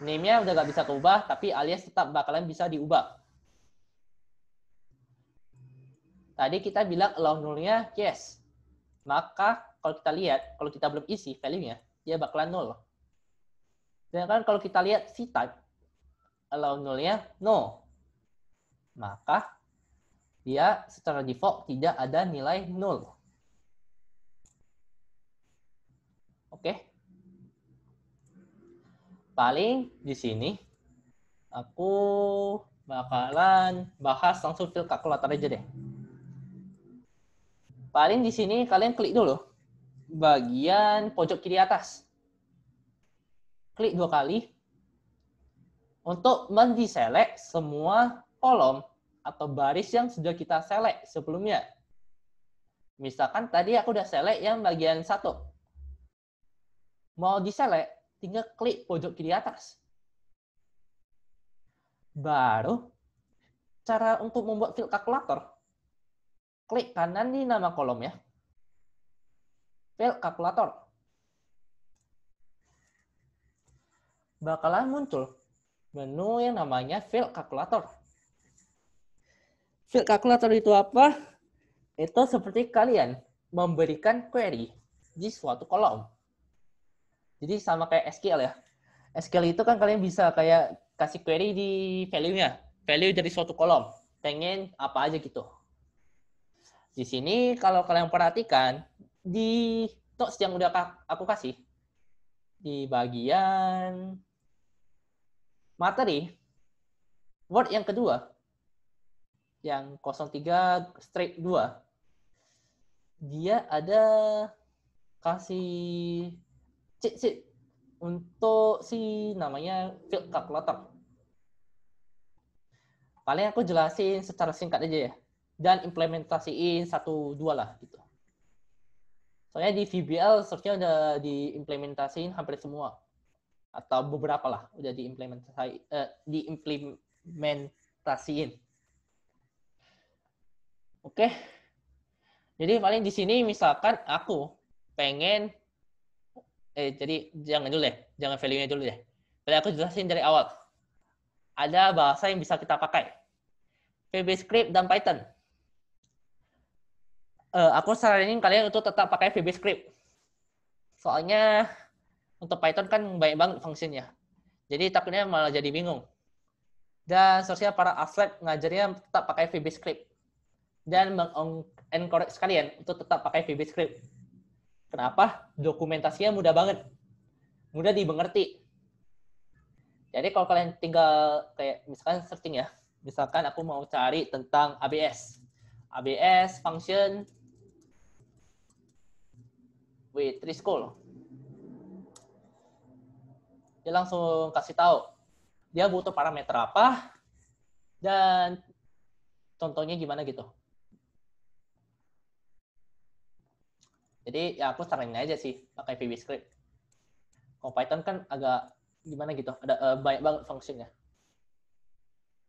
Name-nya udah gak bisa keubah, tapi alias tetap bakalan bisa diubah. Tadi kita bilang allow nullnya yes. Maka kalau kita lihat, kalau kita belum isi value-nya, dia bakalan nol. Sedangkan kalau kita lihat si type, allow nullnya no. Maka dia secara default tidak ada nilai nol. Oke. Paling di sini aku bakalan bahas langsung fill kalkulator aja deh. Paling di sini kalian klik dulu bagian pojok kiri atas. Klik dua kali untuk mendiselek semua kolom atau baris yang sudah kita select sebelumnya. Misalkan tadi aku udah select yang bagian satu. Mau diselek, tinggal klik pojok kiri atas. Baru cara untuk membuat field kalkulator klik kanan di nama kolom ya. file kalkulator. Bakalan muncul menu yang namanya file kalkulator. File kalkulator itu apa? Itu seperti kalian memberikan query di suatu kolom. Jadi sama kayak SQL ya. SQL itu kan kalian bisa kayak kasih query di value-nya. Value dari suatu kolom. Pengen apa aja gitu. Di sini kalau kalian perhatikan di notes yang udah aku kasih di bagian materi word yang kedua yang 03 straight 2 dia ada kasih cheat sheet untuk si namanya field calculator. Paling aku jelasin secara singkat aja ya dan implementasiin satu dua lah gitu. Soalnya di VBL seharusnya udah diimplementasiin hampir semua atau beberapa lah udah diimplementasi uh, diimplementasiin. Oke. Jadi paling di sini misalkan aku pengen eh jadi jangan dulu deh, ya, jangan value-nya dulu deh. Ya. Jadi aku jelasin dari awal. Ada bahasa yang bisa kita pakai. VBScript dan Python uh, aku saranin kalian untuk tetap pakai VB Script. Soalnya untuk Python kan banyak banget fungsinya. Jadi takutnya malah jadi bingung. Dan seharusnya para aflet ngajarnya tetap pakai VB Script. Dan mengencourage sekalian untuk tetap pakai VB Script. Kenapa? Dokumentasinya mudah banget. Mudah dimengerti. Jadi kalau kalian tinggal kayak misalkan searching ya, misalkan aku mau cari tentang ABS. ABS function with Risco loh. Dia langsung kasih tahu dia butuh parameter apa dan contohnya gimana gitu. Jadi ya aku saranin aja sih pakai VB script. Kalau Python kan agak gimana gitu, ada uh, banyak banget fungsinya.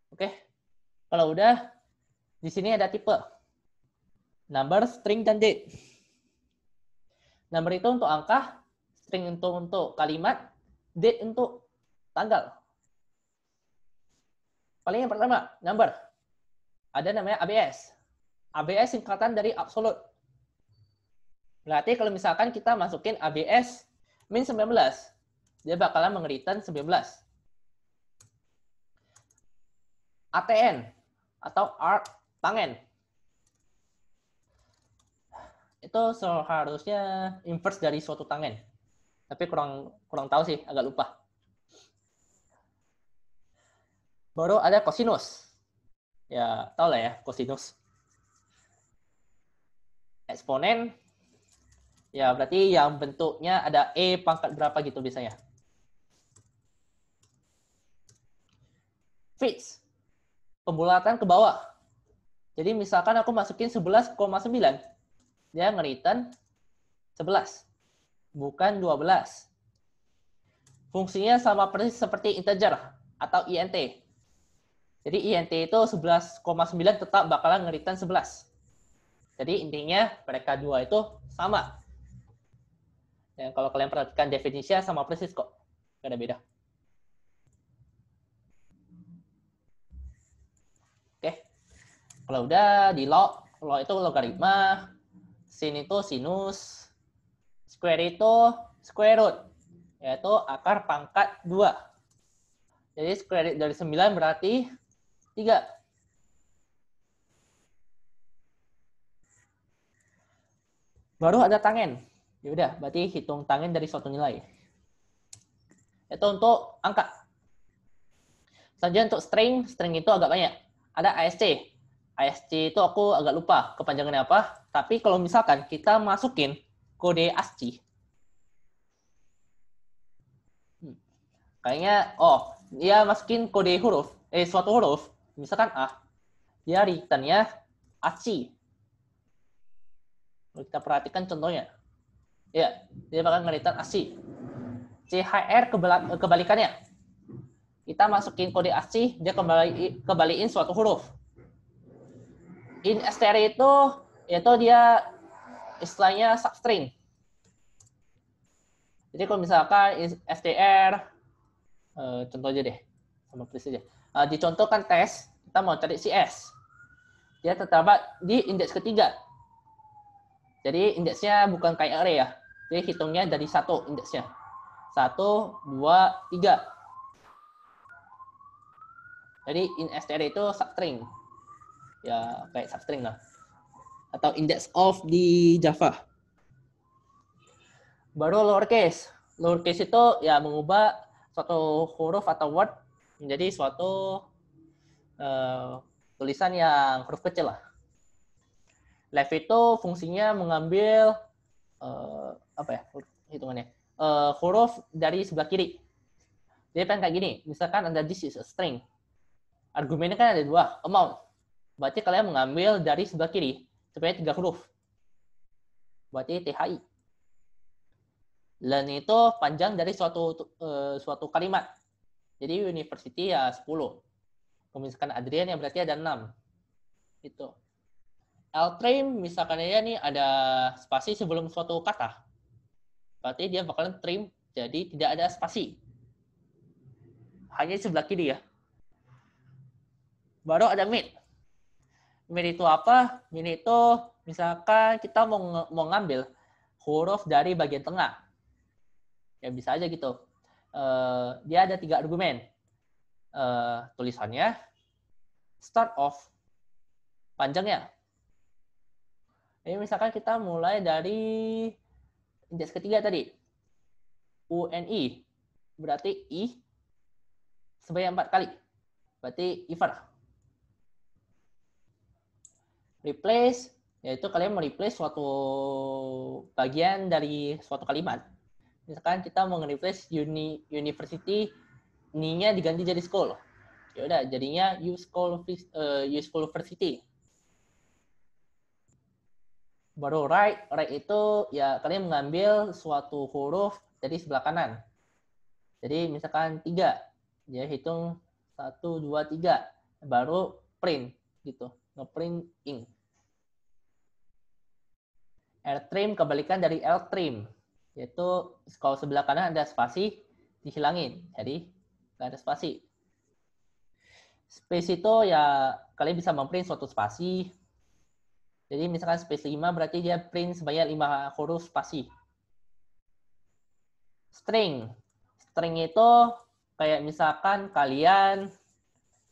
Oke. Okay. Kalau udah di sini ada tipe number, string dan date. Number nah, itu untuk angka, string itu untuk kalimat, date untuk tanggal. Paling yang pertama, number. Ada namanya ABS. ABS singkatan dari absolute. Berarti kalau misalkan kita masukin ABS min 19, dia bakalan mengeritan 19. ATN atau art tangen itu seharusnya inverse dari suatu tangen. Tapi kurang kurang tahu sih, agak lupa. Baru ada kosinus. Ya, tahu lah ya kosinus. Eksponen ya berarti yang bentuknya ada e pangkat berapa gitu biasanya. Fits. Pembulatan ke bawah. Jadi misalkan aku masukin 11,9 dia ngeriten sebelas 11, bukan 12. Fungsinya sama persis seperti integer atau int. Jadi int itu 11,9 tetap bakalan ngeriten sebelas 11. Jadi intinya mereka dua itu sama. Dan kalau kalian perhatikan definisinya sama persis kok. Gak ada beda. Oke. Kalau udah di log, log itu logaritma, sin itu sinus, square itu square root, yaitu akar pangkat 2. Jadi square root dari 9 berarti 3. Baru ada tangen. Ya udah, berarti hitung tangen dari suatu nilai. Itu untuk angka. Selanjutnya untuk string, string itu agak banyak. Ada ASC. ASC itu aku agak lupa kepanjangannya apa tapi kalau misalkan kita masukin kode ASCII, hmm. kayaknya, oh, dia masukin kode huruf, eh, suatu huruf, misalkan A, dia returnnya ASCII. Kita perhatikan contohnya. Ya, dia bakal ngeritan return ASCII. CHR kebalikannya. Kita masukin kode ASCII, dia kembali kebaliin suatu huruf. In STR itu yaitu dia istilahnya substring. Jadi kalau misalkan str, eh, contoh aja deh, sama please aja. Eh, dicontohkan tes, kita mau cari CS. Dia terdapat di indeks ketiga. Jadi indeksnya bukan kayak array ya. Jadi hitungnya dari satu indeksnya. Satu, dua, tiga. Jadi in STR itu substring. Ya kayak substring lah atau index of di Java? Baru lowercase. Lowercase itu ya mengubah suatu huruf atau word menjadi suatu uh, tulisan yang huruf kecil lah. Left itu fungsinya mengambil uh, apa ya hitungannya uh, huruf dari sebelah kiri. Jadi kan kayak gini, misalkan ada this is a string. Argumennya kan ada dua, amount. Berarti kalian mengambil dari sebelah kiri. Sebenarnya tiga huruf. Berarti THI. Learn itu panjang dari suatu eh, suatu kalimat. Jadi university ya 10. Misalkan Adrian yang berarti ada 6. Itu. L-trim misalkan ya nih ada spasi sebelum suatu kata. Berarti dia bakalan trim jadi tidak ada spasi. Hanya di sebelah kiri ya. Baru ada mid min itu apa? Min itu misalkan kita mau, mau ngambil huruf dari bagian tengah. Ya bisa aja gitu. Eh, dia ada tiga argumen. Eh, tulisannya, start off, panjangnya. Ini misalkan kita mulai dari indeks ketiga tadi. UNI, berarti I sebanyak empat kali. Berarti IFER. Replace yaitu kalian mereplace suatu bagian dari suatu kalimat. Misalkan kita mau replace uni, university ninya diganti jadi school. Ya udah jadinya use school uh, eh, use school university. Baru right, right itu ya kalian mengambil suatu huruf dari sebelah kanan. Jadi misalkan tiga, ya hitung satu dua tiga, baru print gitu print ink. R trim kebalikan dari L trim, yaitu kalau sebelah kanan ada spasi, dihilangin. Jadi nggak ada spasi. Space itu ya kalian bisa memprint suatu spasi. Jadi misalkan space 5 berarti dia print sebanyak 5 huruf spasi. String. String itu kayak misalkan kalian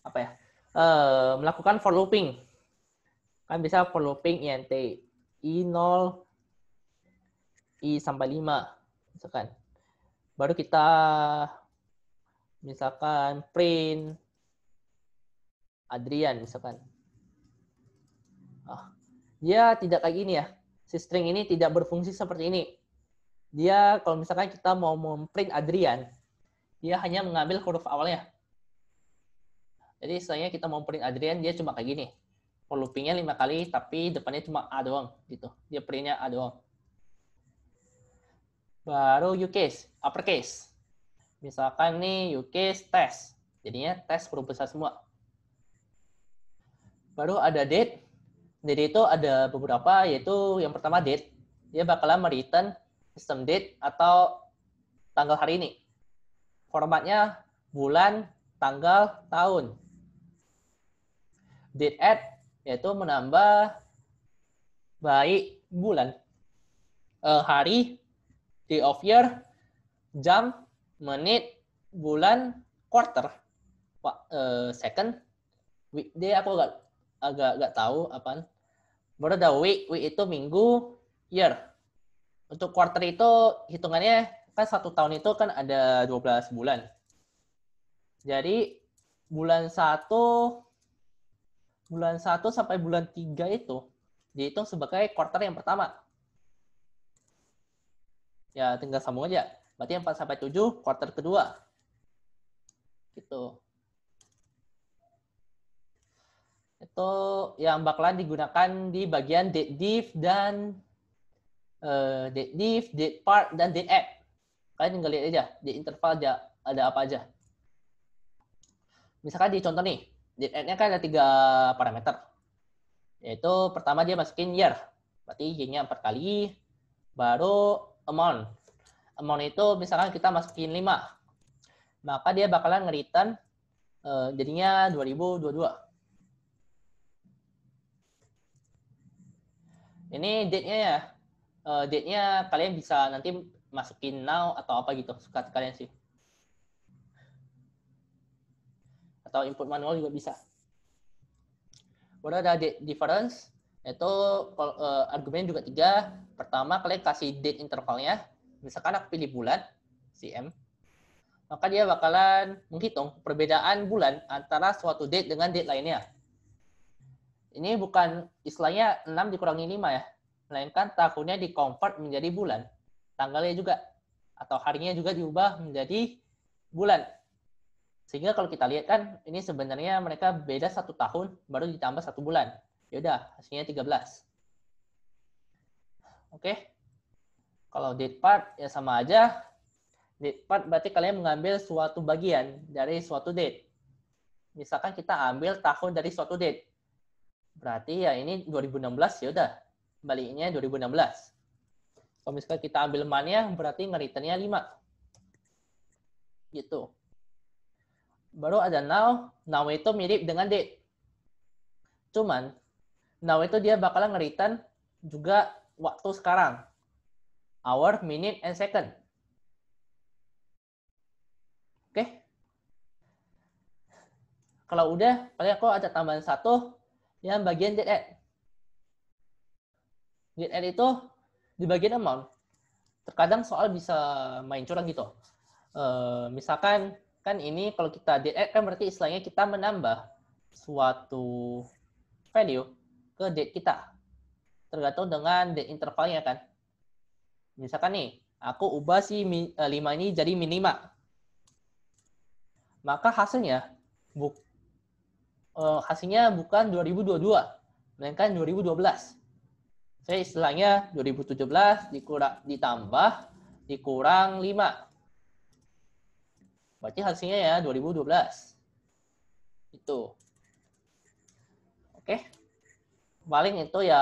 apa ya? Eh, melakukan for looping Kan bisa for looping INT. I0, I sampai 5. Misalkan. Baru kita misalkan print Adrian misalkan. Ah, dia tidak kayak gini ya. Si string ini tidak berfungsi seperti ini. Dia kalau misalkan kita mau memprint Adrian, dia hanya mengambil huruf awalnya. Jadi misalnya kita mau print Adrian, dia cuma kayak gini for loopingnya lima kali tapi depannya cuma A doang gitu dia printnya A doang baru you case uppercase misalkan nih you case test jadinya test huruf besar semua baru ada date jadi itu ada beberapa yaitu yang pertama date dia bakalan meriten system date atau tanggal hari ini formatnya bulan tanggal tahun date at yaitu menambah baik bulan, eh, hari, day of year, jam, menit, bulan, quarter, eh, second, weekday aku agak agak gak tahu apa. Baru ada week, week itu minggu, year. Untuk quarter itu hitungannya kan satu tahun itu kan ada 12 bulan. Jadi bulan satu bulan 1 sampai bulan 3 itu dihitung sebagai quarter yang pertama. Ya, tinggal sambung aja. Berarti 4 sampai 7 quarter kedua. Gitu. Itu yang bakalan digunakan di bagian date div dan uh, date div, date part, dan date app. Kalian tinggal lihat aja di interval aja ada apa aja. Misalkan di contoh nih, Date nya kan ada tiga parameter. Yaitu pertama dia masukin year. Berarti Y-nya 4 kali. Baru amount. Amount itu misalkan kita masukin 5. Maka dia bakalan ngeritan uh, eh, jadinya 2022. ini date-nya ya. Uh, date-nya kalian bisa nanti masukin now atau apa gitu. Suka kalian sih. atau input manual juga bisa. What ada date difference? Itu eh, argumen juga tiga. Pertama, kalian kasih date intervalnya. Misalkan aku pilih bulan, CM. Maka dia bakalan menghitung perbedaan bulan antara suatu date dengan date lainnya. Ini bukan istilahnya 6 dikurangi 5 ya. Melainkan tahunnya di-convert menjadi bulan. Tanggalnya juga. Atau harinya juga diubah menjadi bulan sehingga kalau kita lihat kan, ini sebenarnya mereka beda satu tahun, baru ditambah satu bulan. Yaudah, hasilnya 13. Oke. Okay. Kalau date part, ya sama aja. Date part berarti kalian mengambil suatu bagian dari suatu date. Misalkan kita ambil tahun dari suatu date. Berarti ya ini 2016, yaudah. Baliknya 2016. Kalau misalkan kita ambil mania berarti ngeritanya 5. Gitu. Baru ada now. Now itu mirip dengan date. Cuman, now itu dia bakalan ngeritan juga waktu sekarang. Hour, minute, and second. Oke? Okay? Kalau udah, paling aku ada tambahan satu yang bagian date add. Date add itu di bagian amount. Terkadang soal bisa main curang gitu. Uh, misalkan kan ini kalau kita dead eh, kan berarti istilahnya kita menambah suatu value ke date kita. Tergantung dengan date intervalnya kan. Misalkan nih, aku ubah si 5 eh, ini jadi minima. Maka hasilnya bu, eh, hasilnya bukan 2022, melainkan 2012. Saya istilahnya 2017 dikurang, ditambah dikurang 5 Berarti hasilnya ya 2012. Itu. Oke. Paling itu ya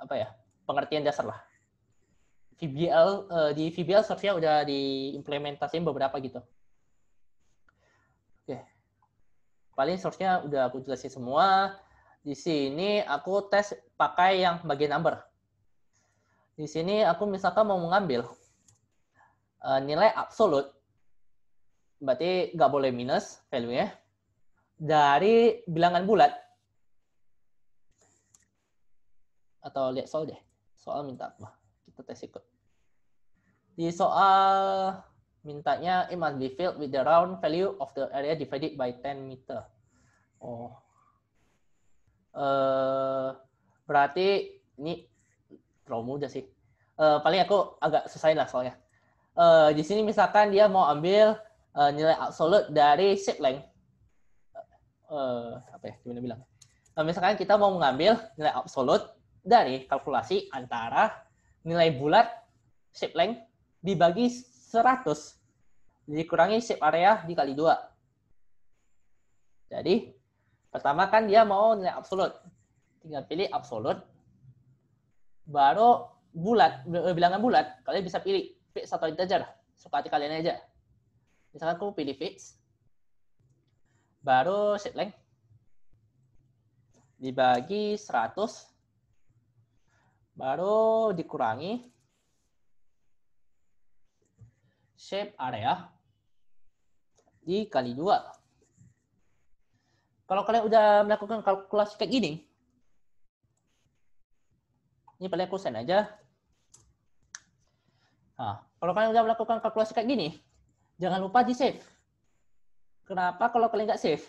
apa ya? Pengertian dasar lah. VBL eh, di VBL seharusnya udah diimplementasikan beberapa gitu. Oke. Paling source udah aku jelasin semua. Di sini aku tes pakai yang bagian number. Di sini aku misalkan mau mengambil eh, nilai absolut berarti nggak boleh minus value ya dari bilangan bulat, atau lihat soal deh, soal minta apa, kita tes ikut. Di soal mintanya, it must be filled with the round value of the area divided by 10 meter. Oh. Uh, berarti ini terlalu mudah sih. Uh, paling aku agak susahin lah soalnya. Uh, di sini misalkan dia mau ambil uh, nilai absolut dari shape length. Uh, apa ya, gimana bilang? Uh, misalkan kita mau mengambil nilai absolut dari kalkulasi antara nilai bulat shape length dibagi 100 dikurangi shape area dikali 2. Jadi, pertama kan dia mau nilai absolut. Tinggal pilih absolut. Baru bulat, bilangan bulat, kalian bisa pilih Pilih atau integer. Suka hati kalian aja misalkan aku pilih fix baru shape length dibagi 100 baru dikurangi shape area dikali dua. Kalau kalian udah melakukan kalkulasi kayak gini, ini paling aku send aja. Nah, kalau kalian udah melakukan kalkulasi kayak gini, jangan lupa di save. Kenapa kalau kalian nggak save?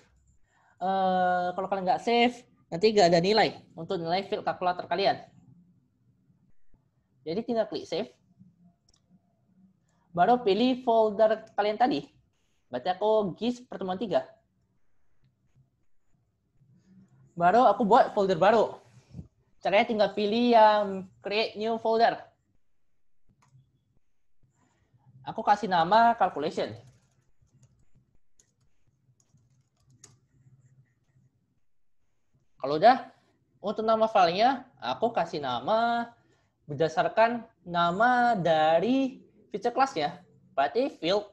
Uh, kalau kalian nggak save, nanti nggak ada nilai untuk nilai field kalkulator kalian. Jadi tinggal klik save. Baru pilih folder kalian tadi. Berarti aku GIS pertemuan 3. Baru aku buat folder baru. Caranya tinggal pilih yang create new folder. Aku kasih nama calculation. Kalau udah, untuk nama filenya, aku kasih nama berdasarkan nama dari feature class ya. Berarti field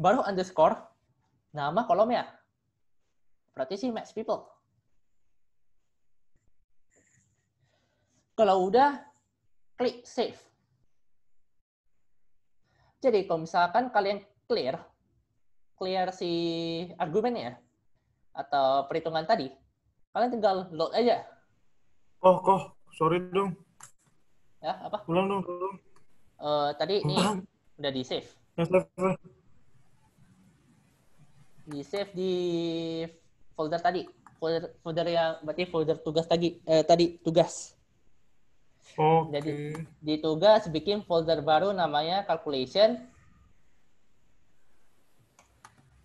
baru underscore nama kolomnya. Berarti sih Max people. Kalau udah, klik save. Jadi kalau misalkan kalian clear, clear si argumennya atau perhitungan tadi, kalian tinggal load aja. Oh, kok, sorry dong. Ya, apa? Ulang dong, ulang. Uh, tadi ini udah di save. di save di folder tadi folder folder yang berarti folder tugas tadi eh, tadi tugas Okay. Jadi ditugas bikin folder baru namanya calculation.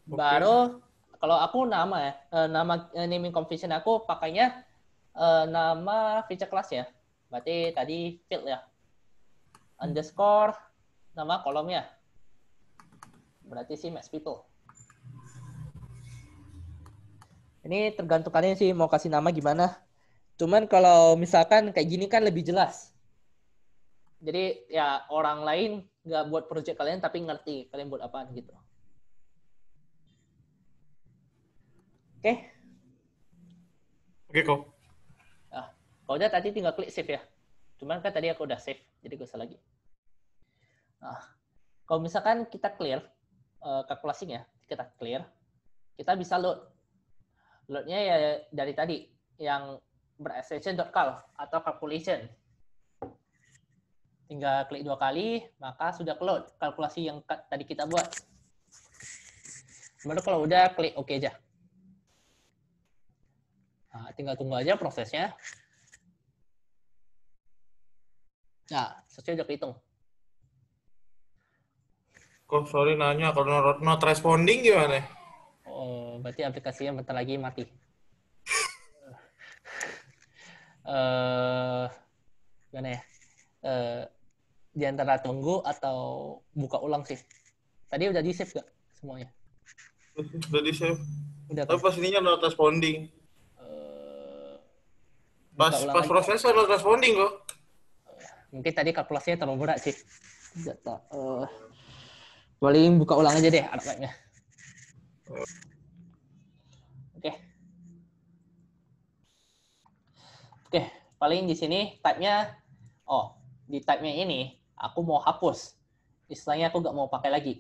Okay. Baru kalau aku nama ya, eh, nama eh, naming convention aku pakainya eh, nama feature class ya. Berarti tadi field ya. Underscore nama kolomnya. Berarti sih max people. Ini tergantung kalian sih mau kasih nama gimana. Cuman kalau misalkan kayak gini kan lebih jelas. Jadi ya orang lain nggak buat project kalian tapi ngerti kalian buat apa gitu. Oke. Okay. Oke okay, kok. Nah, kalau udah tadi tinggal klik save ya. Cuman kan tadi aku udah save, jadi gak usah lagi. Nah, kalau misalkan kita clear uh, eh, kalkulasinya, kita clear, kita bisa load. Loadnya ya dari tadi yang berextension.calc atau calculation. Tinggal klik dua kali, maka sudah load kalkulasi yang tadi kita buat. Baru kalau udah, klik OK aja. Nah, tinggal tunggu aja prosesnya. Nah, sesuai udah kehitung. Kok sorry nanya, kalau not, not responding gimana? Oh, berarti aplikasinya bentar lagi mati eh gimana ya? Eh di antara tunggu atau buka ulang sih. Tadi udah di save gak semuanya? Udah di save. Udah. Tapi pastinya not responding. Uh, pas pas lagi. prosesor not responding kok. Mungkin tadi kalkulasinya terlalu berat sih. Data, uh, eh, paling buka ulang aja deh anak-anaknya. paling di sini type-nya, oh, di type-nya ini aku mau hapus. Istilahnya aku nggak mau pakai lagi.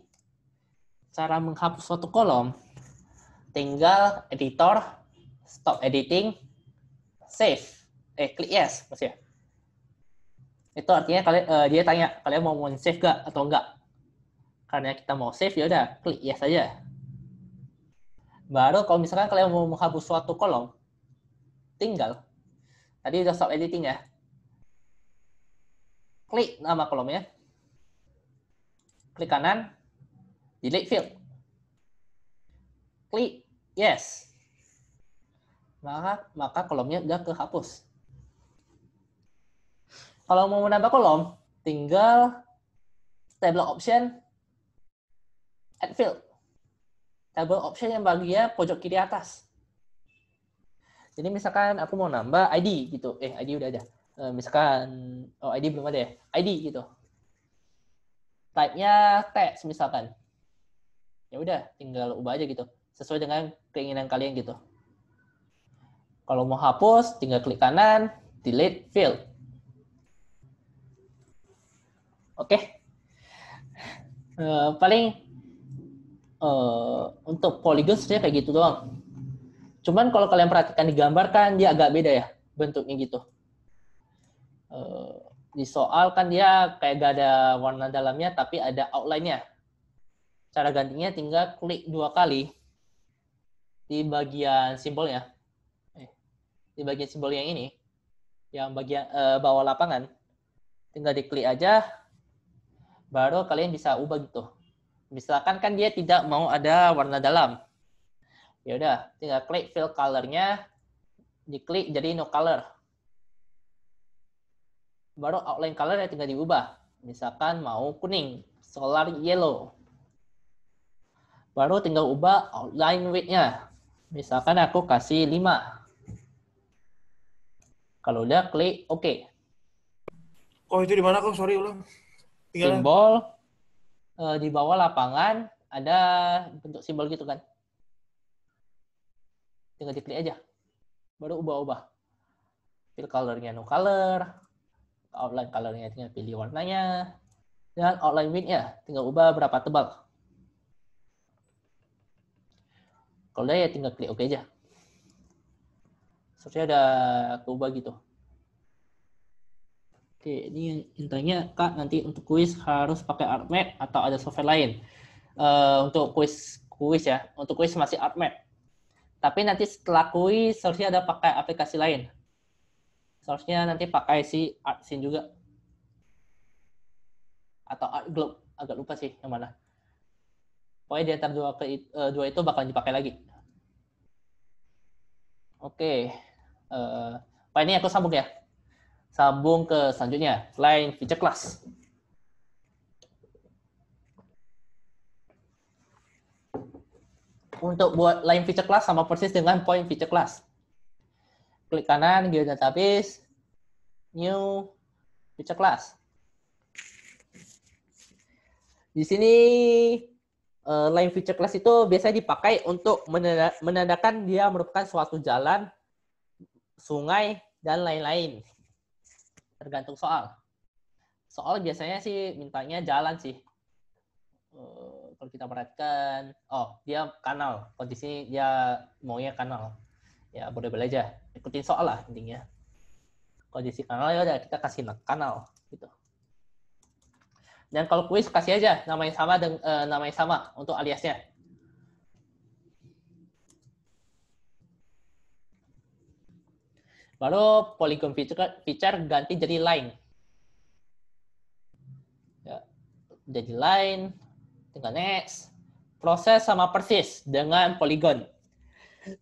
Cara menghapus suatu kolom, tinggal editor, stop editing, save. Eh, klik yes, pasti ya. Itu artinya kalian, uh, eh, dia tanya, kalian mau men-save gak atau enggak Karena kita mau save, ya udah klik yes aja. Baru kalau misalkan kalian mau menghapus suatu kolom, tinggal Tadi udah stop editing ya. Klik nama kolomnya. Klik kanan. Delete field. Klik yes. Maka maka kolomnya udah kehapus. Kalau mau menambah kolom, tinggal table option add field. Table option yang bagian pojok kiri atas. Jadi misalkan aku mau nambah ID gitu. Eh, ID udah ada. Eh, misalkan, oh ID belum ada ya. ID gitu. Type-nya text misalkan. Ya udah, tinggal ubah aja gitu. Sesuai dengan keinginan kalian gitu. Kalau mau hapus, tinggal klik kanan, delete field. Oke. Okay. Uh, eh, paling uh, untuk polygon sebenarnya kayak gitu doang Cuman kalau kalian perhatikan di gambar kan dia agak beda ya bentuknya gitu. Eh, di soal kan dia kayak gak ada warna dalamnya tapi ada outline-nya. Cara gantinya tinggal klik dua kali di bagian simbolnya. Eh, di bagian simbol yang ini, yang bagian eh, bawah lapangan, tinggal diklik aja, baru kalian bisa ubah gitu. Misalkan kan dia tidak mau ada warna dalam, ya udah tinggal klik fill colornya diklik jadi no color baru outline color yang tinggal diubah misalkan mau kuning solar yellow baru tinggal ubah outline width-nya misalkan aku kasih 5 kalau udah klik OK oh itu di mana kok sorry ulang simbol eh, di bawah lapangan ada bentuk simbol gitu kan tinggal diklik aja baru ubah-ubah fill colornya no color outline colornya tinggal pilih warnanya dan outline width ya tinggal ubah berapa tebal kalau udah ya tinggal klik oke OK aja seharusnya udah keubah gitu oke ini intinya kak nanti untuk kuis harus pakai ArtMap atau ada software lain uh, untuk kuis kuis ya untuk kuis masih ArtMap tapi nanti setelah kuis seharusnya ada pakai aplikasi lain. Seharusnya nanti pakai si ArtSyn juga. Atau ArtGlobe, agak lupa sih yang mana. Pokoknya di antara dua, eh, dua itu bakal dipakai lagi. Oke. Okay. Uh, eh, Pak ini aku sambung ya. Sambung ke selanjutnya, selain feature class. untuk buat line feature class sama persis dengan point feature class. Klik kanan, view database, new feature class. Di sini eh, line feature class itu biasanya dipakai untuk menandakan dia merupakan suatu jalan, sungai, dan lain-lain. Tergantung soal. Soal biasanya sih mintanya jalan sih. Eh, kalau kita perhatikan, oh dia kanal, kondisi dia maunya kanal. Ya boleh boleh aja, ikutin soal lah intinya. kondisi kanal ya udah kita kasih kanal gitu. Dan kalau kuis kasih aja namanya sama dengan nama eh, namanya sama untuk aliasnya. Baru polygon feature, feature ganti jadi line. Ya, jadi line, Tinggal next. Proses sama persis dengan polygon.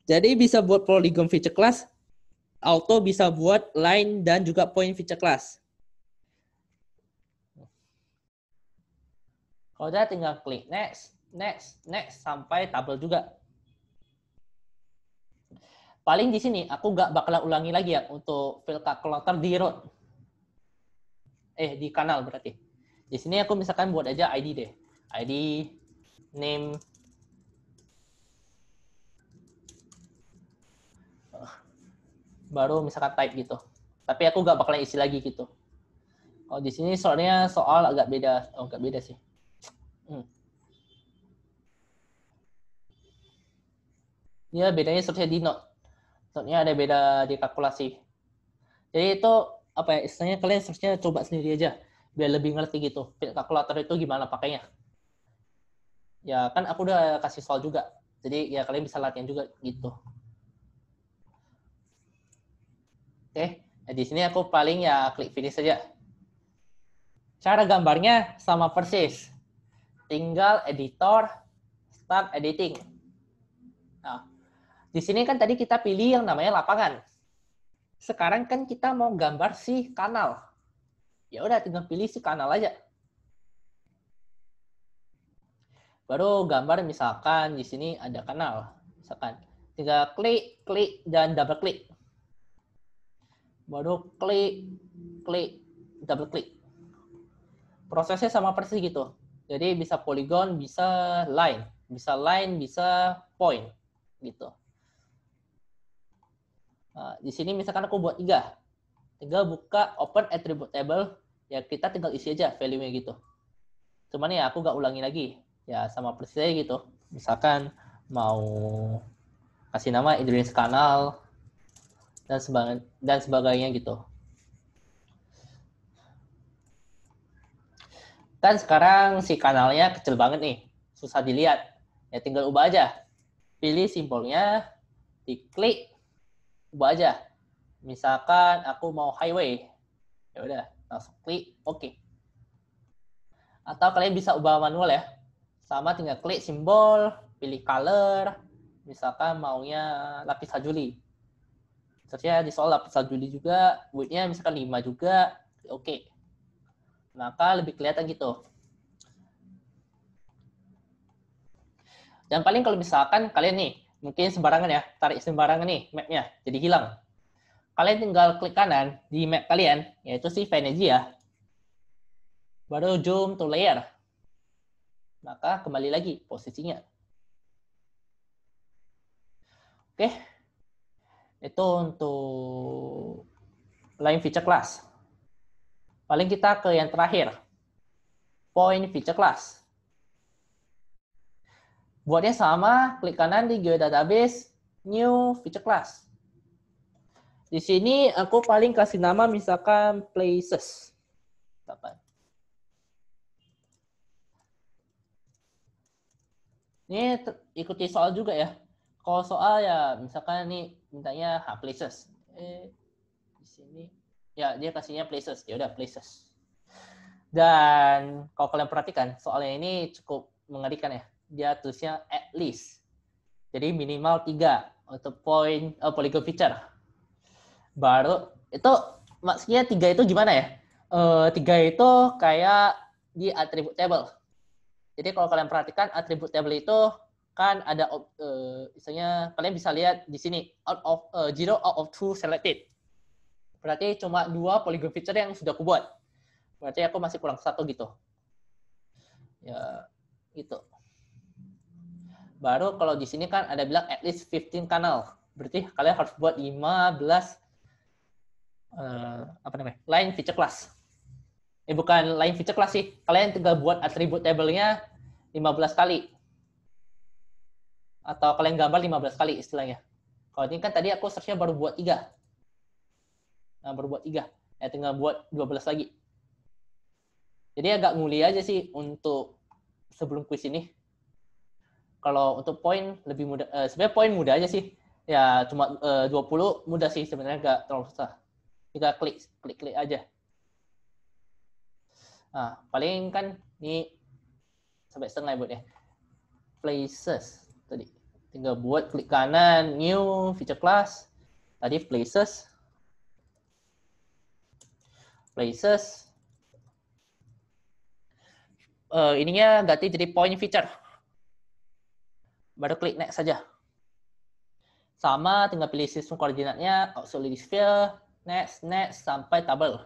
Jadi bisa buat polygon feature class, auto bisa buat line dan juga point feature class. Kalau udah tinggal klik next, next, next sampai tabel juga. Paling di sini aku nggak bakal ulangi lagi ya untuk fill calculator di road. Eh, di kanal berarti. Di sini aku misalkan buat aja ID deh. ID name baru misalkan type gitu. Tapi aku nggak bakalan isi lagi gitu. Kalau di sini soalnya soal agak beda, oh agak beda sih. Hmm. Ya bedanya seperti di note. Note-nya ada beda di kalkulasi. Jadi itu apa ya istilahnya kalian seharusnya coba sendiri aja biar lebih ngerti gitu. Kalkulator itu gimana pakainya ya kan aku udah kasih soal juga jadi ya kalian bisa latihan juga gitu oke nah, di sini aku paling ya klik finish saja cara gambarnya sama persis tinggal editor start editing nah di sini kan tadi kita pilih yang namanya lapangan sekarang kan kita mau gambar si kanal ya udah tinggal pilih si kanal aja Baru gambar misalkan di sini ada kanal, misalkan. Tinggal klik, klik, dan double klik. Baru klik, klik, double klik. Prosesnya sama persis gitu. Jadi bisa poligon bisa line, bisa line, bisa point gitu. Nah, di sini misalkan aku buat tiga, tinggal buka open attribute table ya kita tinggal isi aja value-nya gitu. Cuman ya aku gak ulangi lagi ya sama persis aja gitu misalkan mau kasih nama Idris Kanal dan sebagainya, dan sebagainya gitu kan sekarang si kanalnya kecil banget nih susah dilihat ya tinggal ubah aja pilih simbolnya diklik ubah aja misalkan aku mau highway ya udah langsung klik oke okay. atau kalian bisa ubah manual ya sama tinggal klik simbol, pilih color, misalkan maunya lapis lazuli. Searchnya di soal lapis lazuli juga, width-nya misalkan 5 juga, oke. Okay. Maka lebih kelihatan gitu. Dan paling kalau misalkan kalian nih, mungkin sembarangan ya, tarik sembarangan nih map-nya, jadi hilang. Kalian tinggal klik kanan di map kalian, yaitu si Venezia. Baru zoom to layer maka kembali lagi posisinya. Oke, itu untuk lain feature class. Paling kita ke yang terakhir, point feature class. Buatnya sama, klik kanan di geodatabase, new feature class. Di sini aku paling kasih nama misalkan places. Ini ikuti soal juga ya. Kalau soal ya misalkan ini mintanya H places. Eh di sini ya dia kasihnya places. Ya udah places. Dan kalau kalian perhatikan soalnya ini cukup mengerikan ya. Dia tulisnya at least. Jadi minimal tiga untuk point uh, eh, polygon feature. Baru itu maksudnya tiga itu gimana ya? Uh, tiga itu kayak di attribute table jadi kalau kalian perhatikan atribut table itu kan ada uh, eh, misalnya kalian bisa lihat di sini out of uh, zero out of two selected. Berarti cuma dua polygon feature yang sudah aku buat. Berarti aku masih kurang satu gitu. Ya, itu. Baru kalau di sini kan ada bilang at least 15 kanal. Berarti kalian harus buat 15 uh, eh, apa namanya? line feature class eh bukan lain feature class sih. Kalian tinggal buat atribut table-nya 15 kali. Atau kalian gambar 15 kali istilahnya. Kalau ini kan tadi aku search baru buat 3. Nah, baru buat 3. Ya tinggal buat 12 lagi. Jadi agak mulia aja sih untuk sebelum quiz ini. Kalau untuk poin lebih mudah, eh, sebenarnya poin mudah aja sih. Ya cuma eh, 20 mudah sih sebenarnya nggak terlalu susah. Tinggal klik klik klik aja. Ha, paling kan ini sampai setengah ya, buat ya. Places tadi. Tinggal buat klik kanan, new, feature class. Tadi places. Places. Uh, ininya ganti jadi point feature. Baru klik next saja. Sama, tinggal pilih sistem koordinatnya, auxiliary sphere, next, next, sampai tabel.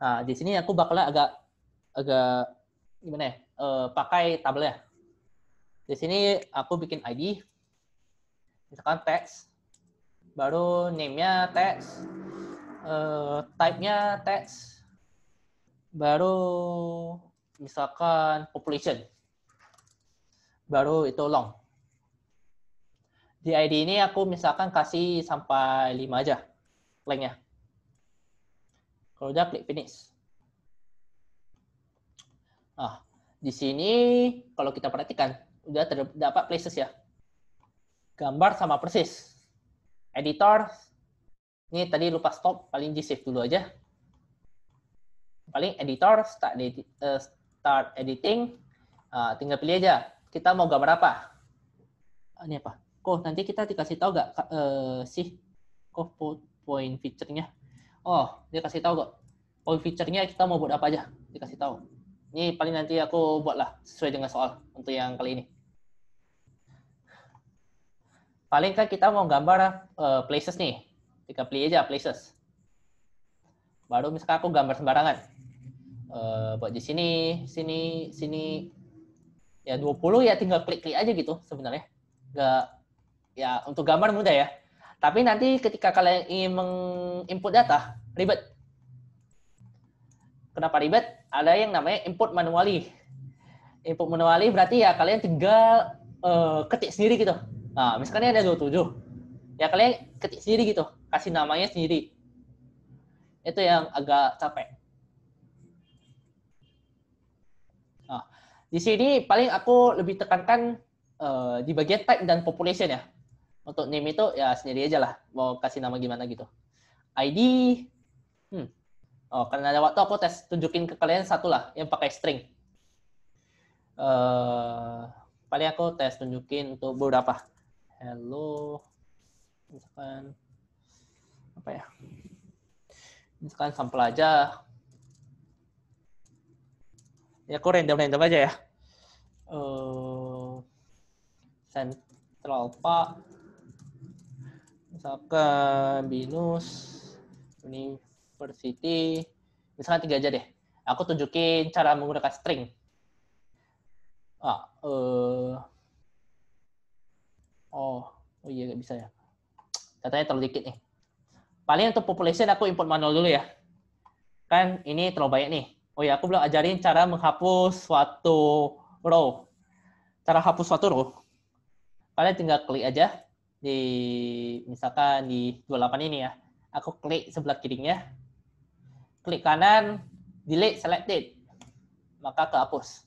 Nah, di sini aku bakal agak agak gimana ya? Uh, pakai tabel ya. Di sini aku bikin ID, misalkan text, baru name-nya text, uh, type-nya text, baru misalkan population, baru itu long. Di ID ini aku misalkan kasih sampai 5 aja length-nya. Kalau udah klik finish. Nah, di sini kalau kita perhatikan, udah terdapat places ya. Gambar sama persis. Editor, ini tadi lupa stop, paling di-save dulu aja. Paling editor, start, edi eh, start editing, uh, tinggal pilih aja. Kita mau gambar apa? Ah, ini apa? Kok nanti kita dikasih tahu gak uh, eh, sih? Kok point feature-nya? Oh, dia kasih tahu kok. Point feature-nya kita mau buat apa aja? Dikasih tahu. Ini paling nanti aku buatlah sesuai dengan soal untuk yang kali ini. Paling kan kita mau gambar uh, places nih. Kita pilih aja places. Baru misalkan aku gambar sembarangan. Uh, buat di sini, sini, sini. Ya 20 ya tinggal klik-klik aja gitu sebenarnya. Gak, ya untuk gambar mudah ya. Tapi nanti ketika kalian ingin menginput data, ribet kenapa ribet? Ada yang namanya input manually. Input manually berarti ya kalian tinggal uh, ketik sendiri gitu. Nah, misalnya ada 27. Ya kalian ketik sendiri gitu, kasih namanya sendiri. Itu yang agak capek. Nah, di sini paling aku lebih tekankan uh, di bagian type dan population ya. Untuk name itu ya sendiri aja lah, mau kasih nama gimana gitu. ID, hmm, Oh, karena ada waktu aku tes tunjukin ke kalian satu lah yang pakai string. Uh, paling aku tes tunjukin untuk beberapa. Hello, misalkan apa ya? Misalkan sampel aja. Ya aku random-random aja ya. Uh, eh, Central Pak, misalkan Binus, ini University, misalnya tiga aja deh. Aku tunjukin cara menggunakan string. Ah, uh, oh, oh iya nggak bisa ya. Datanya terlalu dikit nih. Paling untuk population aku import manual dulu ya. Kan ini terlalu banyak nih. Oh iya, aku belum ajarin cara menghapus suatu row. Cara hapus suatu row. Kalian tinggal klik aja di misalkan di 28 ini ya. Aku klik sebelah kirinya, klik kanan, delete selected, maka kehapus.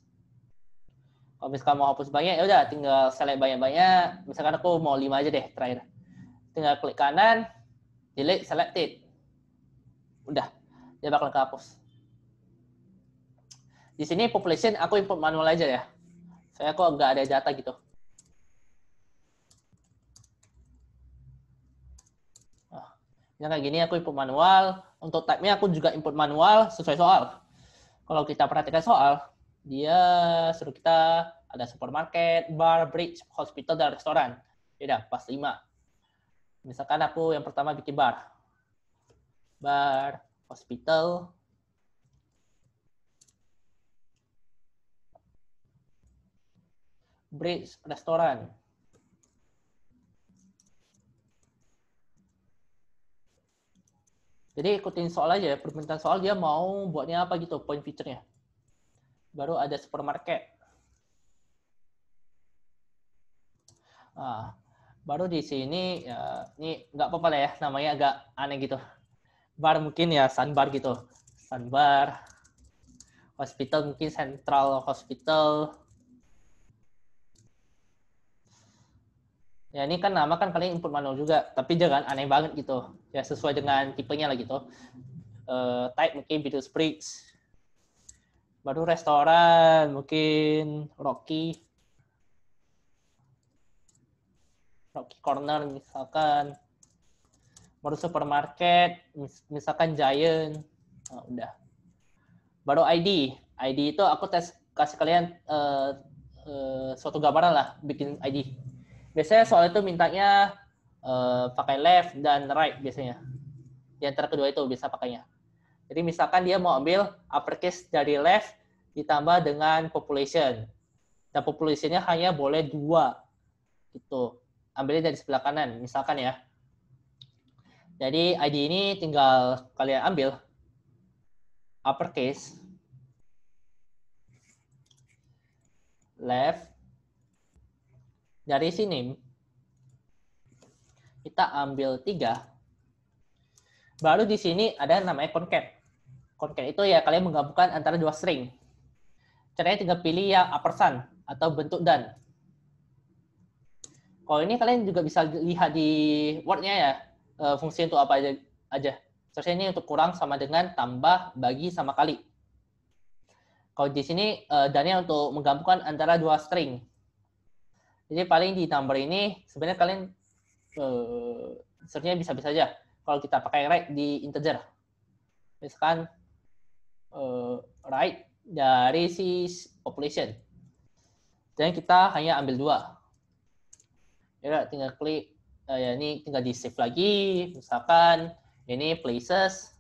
Kalau misalkan mau hapus banyak, ya udah tinggal select banyak-banyak. Misalkan aku mau 5 aja deh terakhir. Tinggal klik kanan, delete selected. Udah, dia bakal kehapus. Di sini population aku input manual aja ya. Saya kok nggak ada data gitu. yang kayak gini aku input manual untuk type-nya aku juga input manual sesuai soal kalau kita perhatikan soal dia suruh kita ada supermarket, bar, bridge, hospital, dan restoran. Beda, pas 5. Misalkan aku yang pertama bikin bar. Bar, hospital, bridge, restoran. Jadi ikutin soal aja, ya permintaan soal dia mau buatnya apa gitu, point fiturnya. Baru ada supermarket. Nah, baru di sini, ya, ini nggak apa-apa lah ya, namanya agak aneh gitu. Bar mungkin ya, sunbar gitu. Sunbar, hospital mungkin central hospital, Ya ini kan nama kan kalian input manual juga, tapi jangan aneh banget gitu. Ya sesuai dengan tipenya lah gitu. Uh, type mungkin video spritz Baru restoran mungkin Rocky. Rocky Corner misalkan. Baru supermarket misalkan Giant. Nah, udah. Baru ID. ID itu aku tes kasih kalian uh, uh, suatu gambaran lah bikin ID Biasanya soal itu mintanya uh, pakai left dan right biasanya. Di antara kedua itu bisa pakainya. Jadi misalkan dia mau ambil uppercase dari left ditambah dengan population. Dan populationnya hanya boleh dua. Gitu. Ambilnya dari sebelah kanan, misalkan ya. Jadi ID ini tinggal kalian ambil uppercase left dari sini kita ambil tiga. Baru di sini ada namanya concat. Concat itu ya kalian menggabungkan antara dua string. Caranya tinggal pilih yang apersan atau bentuk dan. Kalau ini kalian juga bisa lihat di Word-nya ya, eh, fungsi untuk apa aja. aja. Seharusnya ini untuk kurang sama dengan tambah, bagi, sama kali. Kalau di sini, eh, dannya untuk menggabungkan antara dua string. Jadi paling di number ini sebenarnya kalian eh, sebenarnya bisa-bisa saja. Kalau kita pakai write di integer, misalkan write eh, dari si population, dan kita hanya ambil dua. Ya, tinggal klik, eh, ya ini tinggal di save lagi, misalkan ini places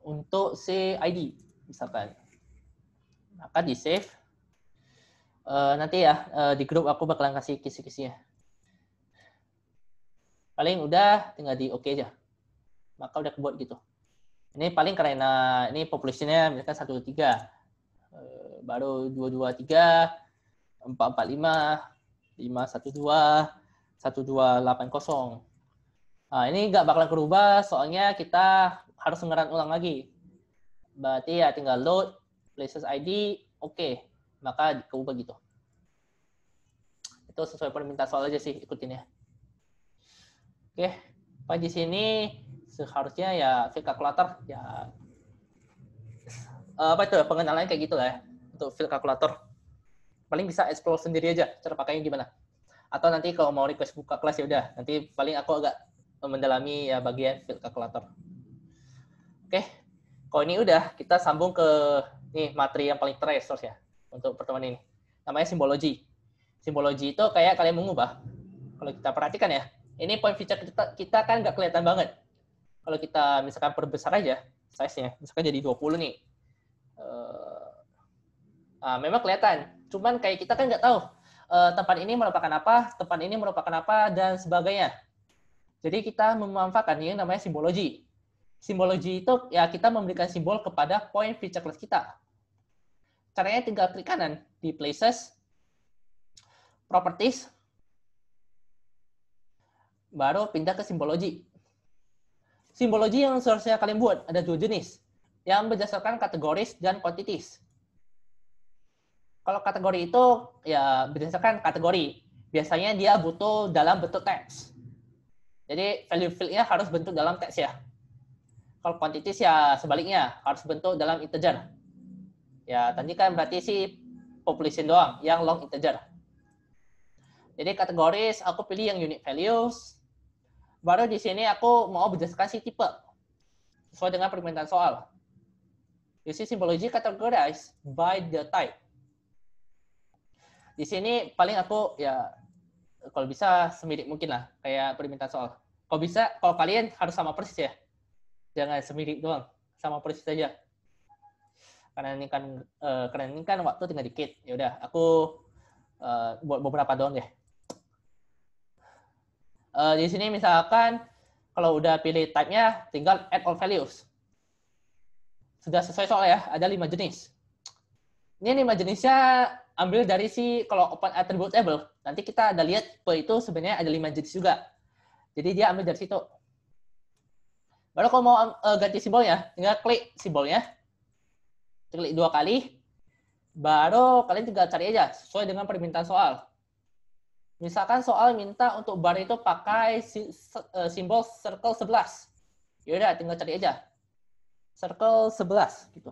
untuk si ID misalkan. Maka di save Eh, nanti ya uh, di grup aku bakalan kasih kisi-kisinya. Paling udah tinggal di oke aja. Maka udah kebuat gitu. Ini paling karena ini populasinya misalkan 1 tiga eh, baru 2 2 3 4 4 5 5 1 2 1 2 8 0. Nah, ini nggak bakalan berubah soalnya kita harus ngeran ulang lagi. Berarti ya tinggal load places ID, oke. Okay maka keubah gitu itu sesuai permintaan soal aja sih ikutin ya oke pak di sini seharusnya ya field calculator ya eh, apa itu pengenalan kayak gitu lah ya untuk field calculator paling bisa explore sendiri aja cara pakainya gimana atau nanti kalau mau request buka kelas ya udah nanti paling aku agak mendalami ya bagian field calculator oke kalau ini udah kita sambung ke nih materi yang paling teresos ya untuk pertemuan ini. Namanya simbologi. Simbologi itu kayak kalian mengubah. Kalau kita perhatikan ya, ini point feature kita, kita kan nggak kelihatan banget. Kalau kita misalkan perbesar aja size-nya, misalkan jadi 20 nih. Uh, uh, memang kelihatan, cuman kayak kita kan nggak tahu uh, tempat ini merupakan apa, tempat ini merupakan apa, dan sebagainya. Jadi kita memanfaatkan yang namanya simbologi. Simbologi itu ya kita memberikan simbol kepada point feature class kita Caranya tinggal klik kanan di Places, Properties, baru pindah ke simbologi. Simbologi yang seharusnya kalian buat ada dua jenis, yang berdasarkan kategoris dan quantities. Kalau kategori itu ya berdasarkan kategori. Biasanya dia butuh dalam bentuk teks. Jadi value fieldnya harus bentuk dalam teks ya. Kalau quantities ya sebaliknya, harus bentuk dalam integer. Ya, tadi kan berarti sih population doang, yang long integer. Jadi kategoris aku pilih yang unit values. Baru di sini aku mau berdasarkan si tipe sesuai dengan permintaan soal. You see symbology categorized by the type. Di sini paling aku ya kalau bisa semirip mungkin lah kayak permintaan soal. Kalau bisa kalau kalian harus sama persis ya. Jangan semirip doang, sama persis aja karena ini kan uh, karena ini kan waktu tinggal dikit ya udah aku uh, buat beberapa doang deh uh, di sini misalkan kalau udah pilih type-nya tinggal add all values sudah sesuai soal ya ada lima jenis ini lima jenisnya ambil dari si kalau open attribute table nanti kita ada lihat itu sebenarnya ada lima jenis juga jadi dia ambil dari situ baru kalau mau ganti simbolnya tinggal klik simbolnya klik dua kali, baru kalian tinggal cari aja sesuai dengan permintaan soal. Misalkan soal minta untuk bar itu pakai e, simbol circle 11. Yaudah, tinggal cari aja. Circle 11 gitu.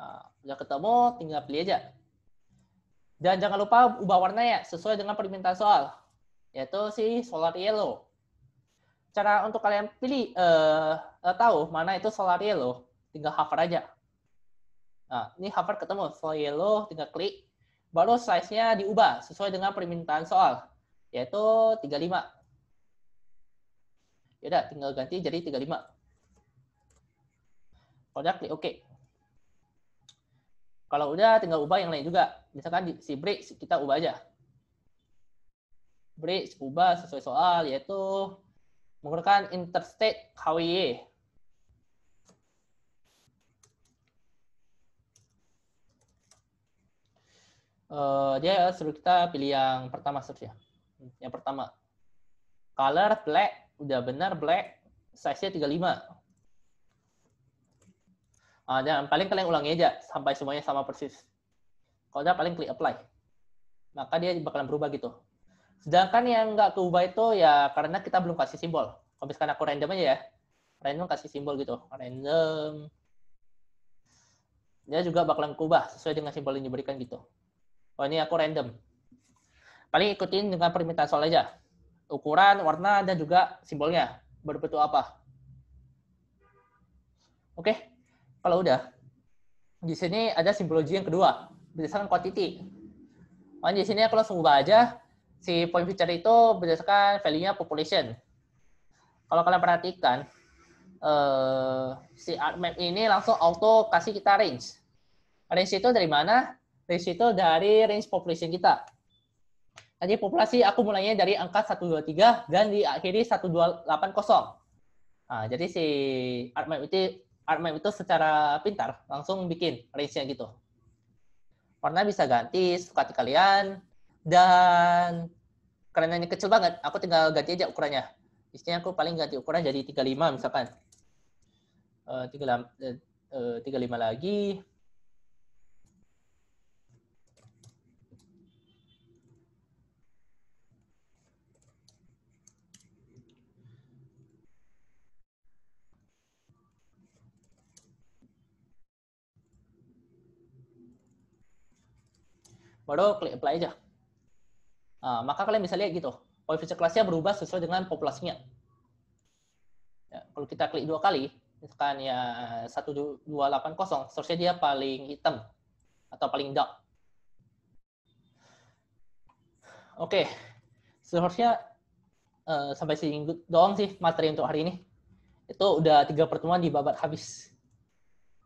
Nah, udah ketemu, tinggal pilih aja. Dan jangan lupa ubah warnanya sesuai dengan permintaan soal. Yaitu si solar yellow. Cara untuk kalian pilih, eh, tahu mana itu solar yellow, tinggal hover aja. Nah, ini hover ketemu soal yellow, tinggal klik. Baru size-nya diubah sesuai dengan permintaan soal, yaitu 35. Yaudah, tinggal ganti jadi 35. Produk klik OK. Kalau udah, tinggal ubah yang lain juga. Misalkan si break, kita ubah aja. Break, ubah sesuai soal, yaitu menggunakan interstate KWY uh, dia suruh kita pilih yang pertama search ya. Yang pertama. Color black, udah benar black, size-nya 35. Uh, ah, dan paling kalian ulangi aja sampai semuanya sama persis. Kalau udah paling klik apply. Maka dia bakalan berubah gitu. Sedangkan yang nggak keubah itu ya karena kita belum kasih simbol. Kalau misalkan aku random aja ya. Random kasih simbol gitu. Random. Dia juga bakalan keubah sesuai dengan simbol yang diberikan gitu. Oh ini aku random. Paling ikutin dengan permintaan soal aja. Ukuran, warna, dan juga simbolnya. Berbentuk apa. Oke, kalau udah. Di sini ada simbologi yang kedua. Berdasarkan quantity. Oh, di sini aku langsung ubah aja. Si point feature itu berdasarkan value-nya population. Kalau kalian perhatikan, eh, si art map ini langsung auto kasih kita range. Range itu dari mana? Range itu dari range population kita. Jadi populasi aku mulainya dari angka 123 dan diakhiri 1280. Nah, jadi si ArtMap itu ArtMap itu secara pintar langsung bikin range-nya gitu. Warna bisa ganti suka kalian dan karena ini kecil banget, aku tinggal ganti aja ukurannya. Biasanya aku paling ganti ukuran jadi 35 misalkan. Uh, 35, uh, 35 lagi. baru klik apply aja. Nah, maka kalian bisa lihat gitu, koefisien kelasnya berubah sesuai dengan populasinya. Ya, kalau kita klik dua kali, misalkan ya 1280, seharusnya dia paling hitam atau paling dark. Oke, seharusnya uh, sampai sini doang sih materi untuk hari ini. Itu udah tiga pertemuan di babat habis.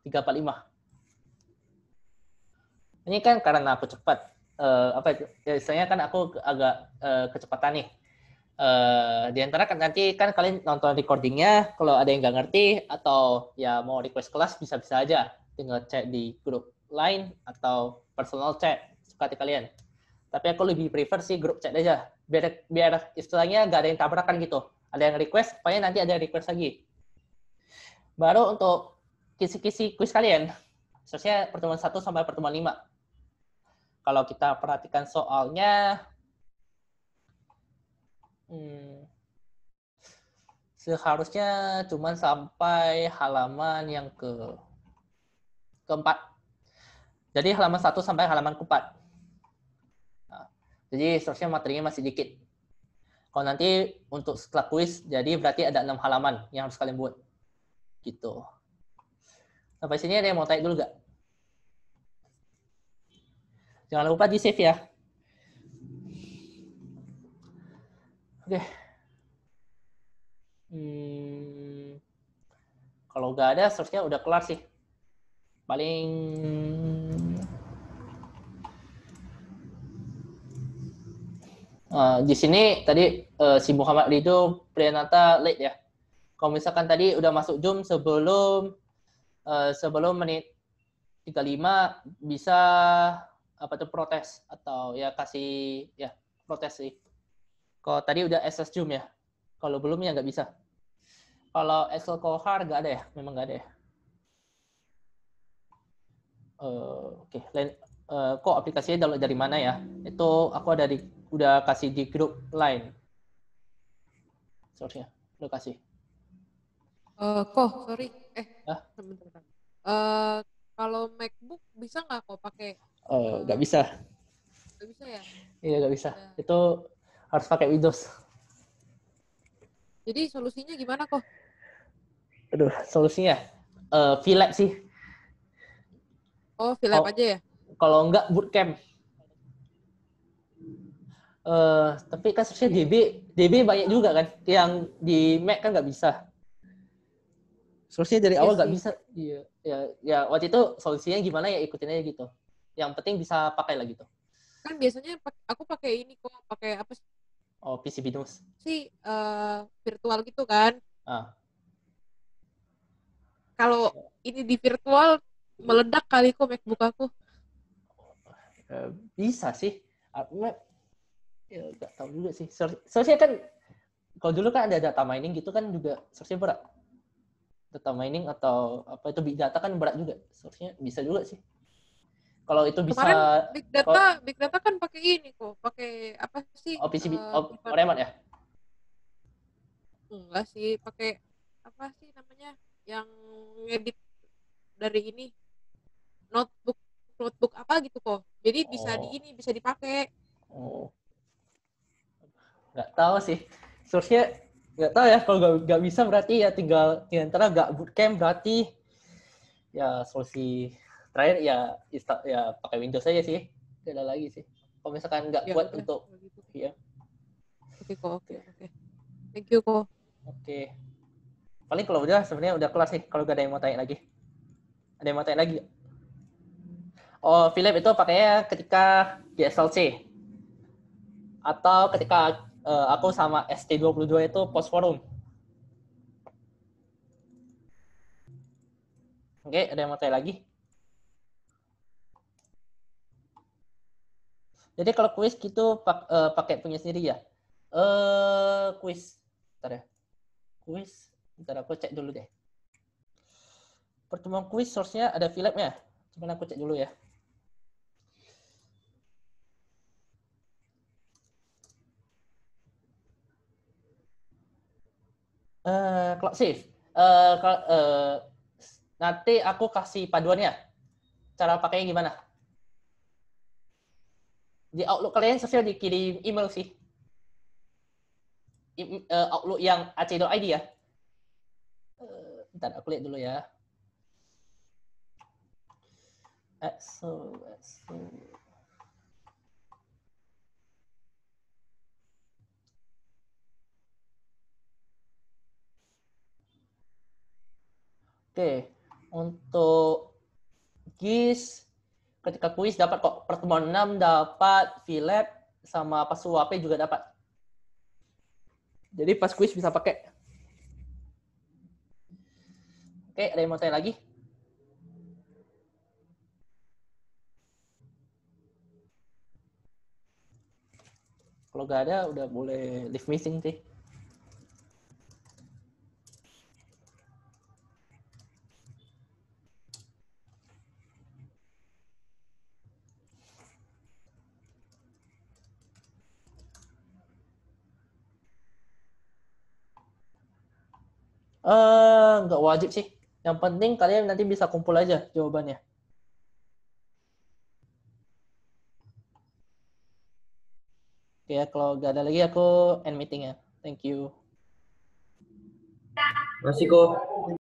345. Ini kan karena aku cepat uh, apa ya, istilahnya kan aku agak uh, kecepatan nih. Uh, di antara kan nanti kan kalian nonton recordingnya, kalau ada yang nggak ngerti atau ya mau request kelas bisa-bisa aja, tinggal chat di grup lain atau personal chat suka hati kalian. Tapi aku lebih prefer sih grup chat aja, biar biar istilahnya nggak ada yang tabrakan gitu. Ada yang request, pokoknya nanti ada request lagi. Baru untuk kisi-kisi kuis kalian, seharusnya pertemuan 1 sampai pertemuan 5 kalau kita perhatikan soalnya, hmm, seharusnya cuma sampai halaman yang ke keempat. Jadi halaman satu sampai halaman keempat. Nah, jadi seharusnya materinya masih dikit. Kalau nanti untuk setelah kuis, jadi berarti ada enam halaman yang harus kalian buat. Gitu. Sampai sini ada yang mau tanya dulu gak? Jangan lupa di save ya. Oke. Hmm, kalau nggak ada, seharusnya udah kelar sih. Paling Uh, di sini tadi uh, si Muhammad Pria Priyanata late ya. Kalau misalkan tadi udah masuk Zoom sebelum uh, sebelum menit 35 bisa apa tuh protes atau ya kasih ya protes sih. Kalau tadi udah SS Zoom ya. Kalau belum ya nggak bisa. Kalau Excel Kohar nggak ada ya, memang nggak ada ya. Uh, Oke, okay. lain uh, kok aplikasinya download dari mana ya? Itu aku ada di udah kasih di grup lain. Sorry ya, udah kasih. Uh, eh, kok sorry, eh, huh? sebentar. Uh, kalau MacBook bisa nggak kok pakai Eh, nggak uh, bisa Gak bisa ya iya nggak bisa ya. itu harus pakai Windows jadi solusinya gimana kok aduh solusinya uh, eh, VLab sih oh VLab oh, aja ya kalau enggak bootcamp Uh, tapi kan seharusnya DB DB banyak juga kan yang di Mac kan nggak bisa solusinya dari iya awal nggak bisa iya ya, ya waktu itu solusinya gimana ya ikutin aja gitu yang penting bisa pakai lah gitu kan biasanya aku pakai ini kok pakai apa sih oh PC Binus si uh, virtual gitu kan ah. kalau ini di virtual meledak kali kok MacBook aku eh, bisa sih aku ah, ya, gak tahu juga sih seharusnya kan kalau dulu kan ada data mining gitu kan juga seharusnya berat data mining atau apa itu big data kan berat juga seharusnya bisa juga sih kalau itu bisa Kemarin big data big data kan pakai ini kok pakai apa sih OPC, uh, op, ya enggak sih pakai apa sih namanya yang ngedit dari ini notebook notebook apa gitu kok jadi bisa oh. di ini bisa dipakai oh nggak tahu sih source nggak tahu ya kalau nggak bisa berarti ya tinggal antara ya nggak bootcamp berarti ya solusi terakhir ya install ya pakai Windows aja sih tidak ada lagi sih kalau misalkan nggak ya, kuat untuk gitu. ya oke kok oke oke thank you kok oke okay. paling kalau udah sebenarnya udah kelas sih kalau gak ada yang mau tanya lagi ada yang mau tanya lagi oh Philip itu pakainya ketika di SLC atau ketika uh, aku sama ST22 itu post forum Oke, okay, ada yang mau tanya lagi? Jadi kalau kuis gitu pak, uh, pakai punya sendiri ya. Eh kuis. Bentar ya. Kuis. Bentar aku cek dulu deh. Pertemuan kuis source-nya ada filmnya. Cuman aku cek dulu ya. Uh, eh, cloud safe. Uh, uh, eh, nanti aku kasih paduannya. Cara pakainya gimana? di Outlook kalian sosial dikirim email sih. Eh, Outlook yang ac.id ya. Uh, eh, bentar, aku lihat dulu ya. So, so. Oke, untuk GIS ketika kuis dapat kok pertemuan 6 dapat VLAB sama pas UAP juga dapat jadi pas kuis bisa pakai oke ada yang mau tanya lagi kalau gak ada udah boleh leave meeting sih Eh, nggak uh, wajib sih. Yang penting kalian nanti bisa kumpul aja jawabannya. Oke, ya, kalau nggak ada lagi aku end meeting ya. Thank you. Masih kok.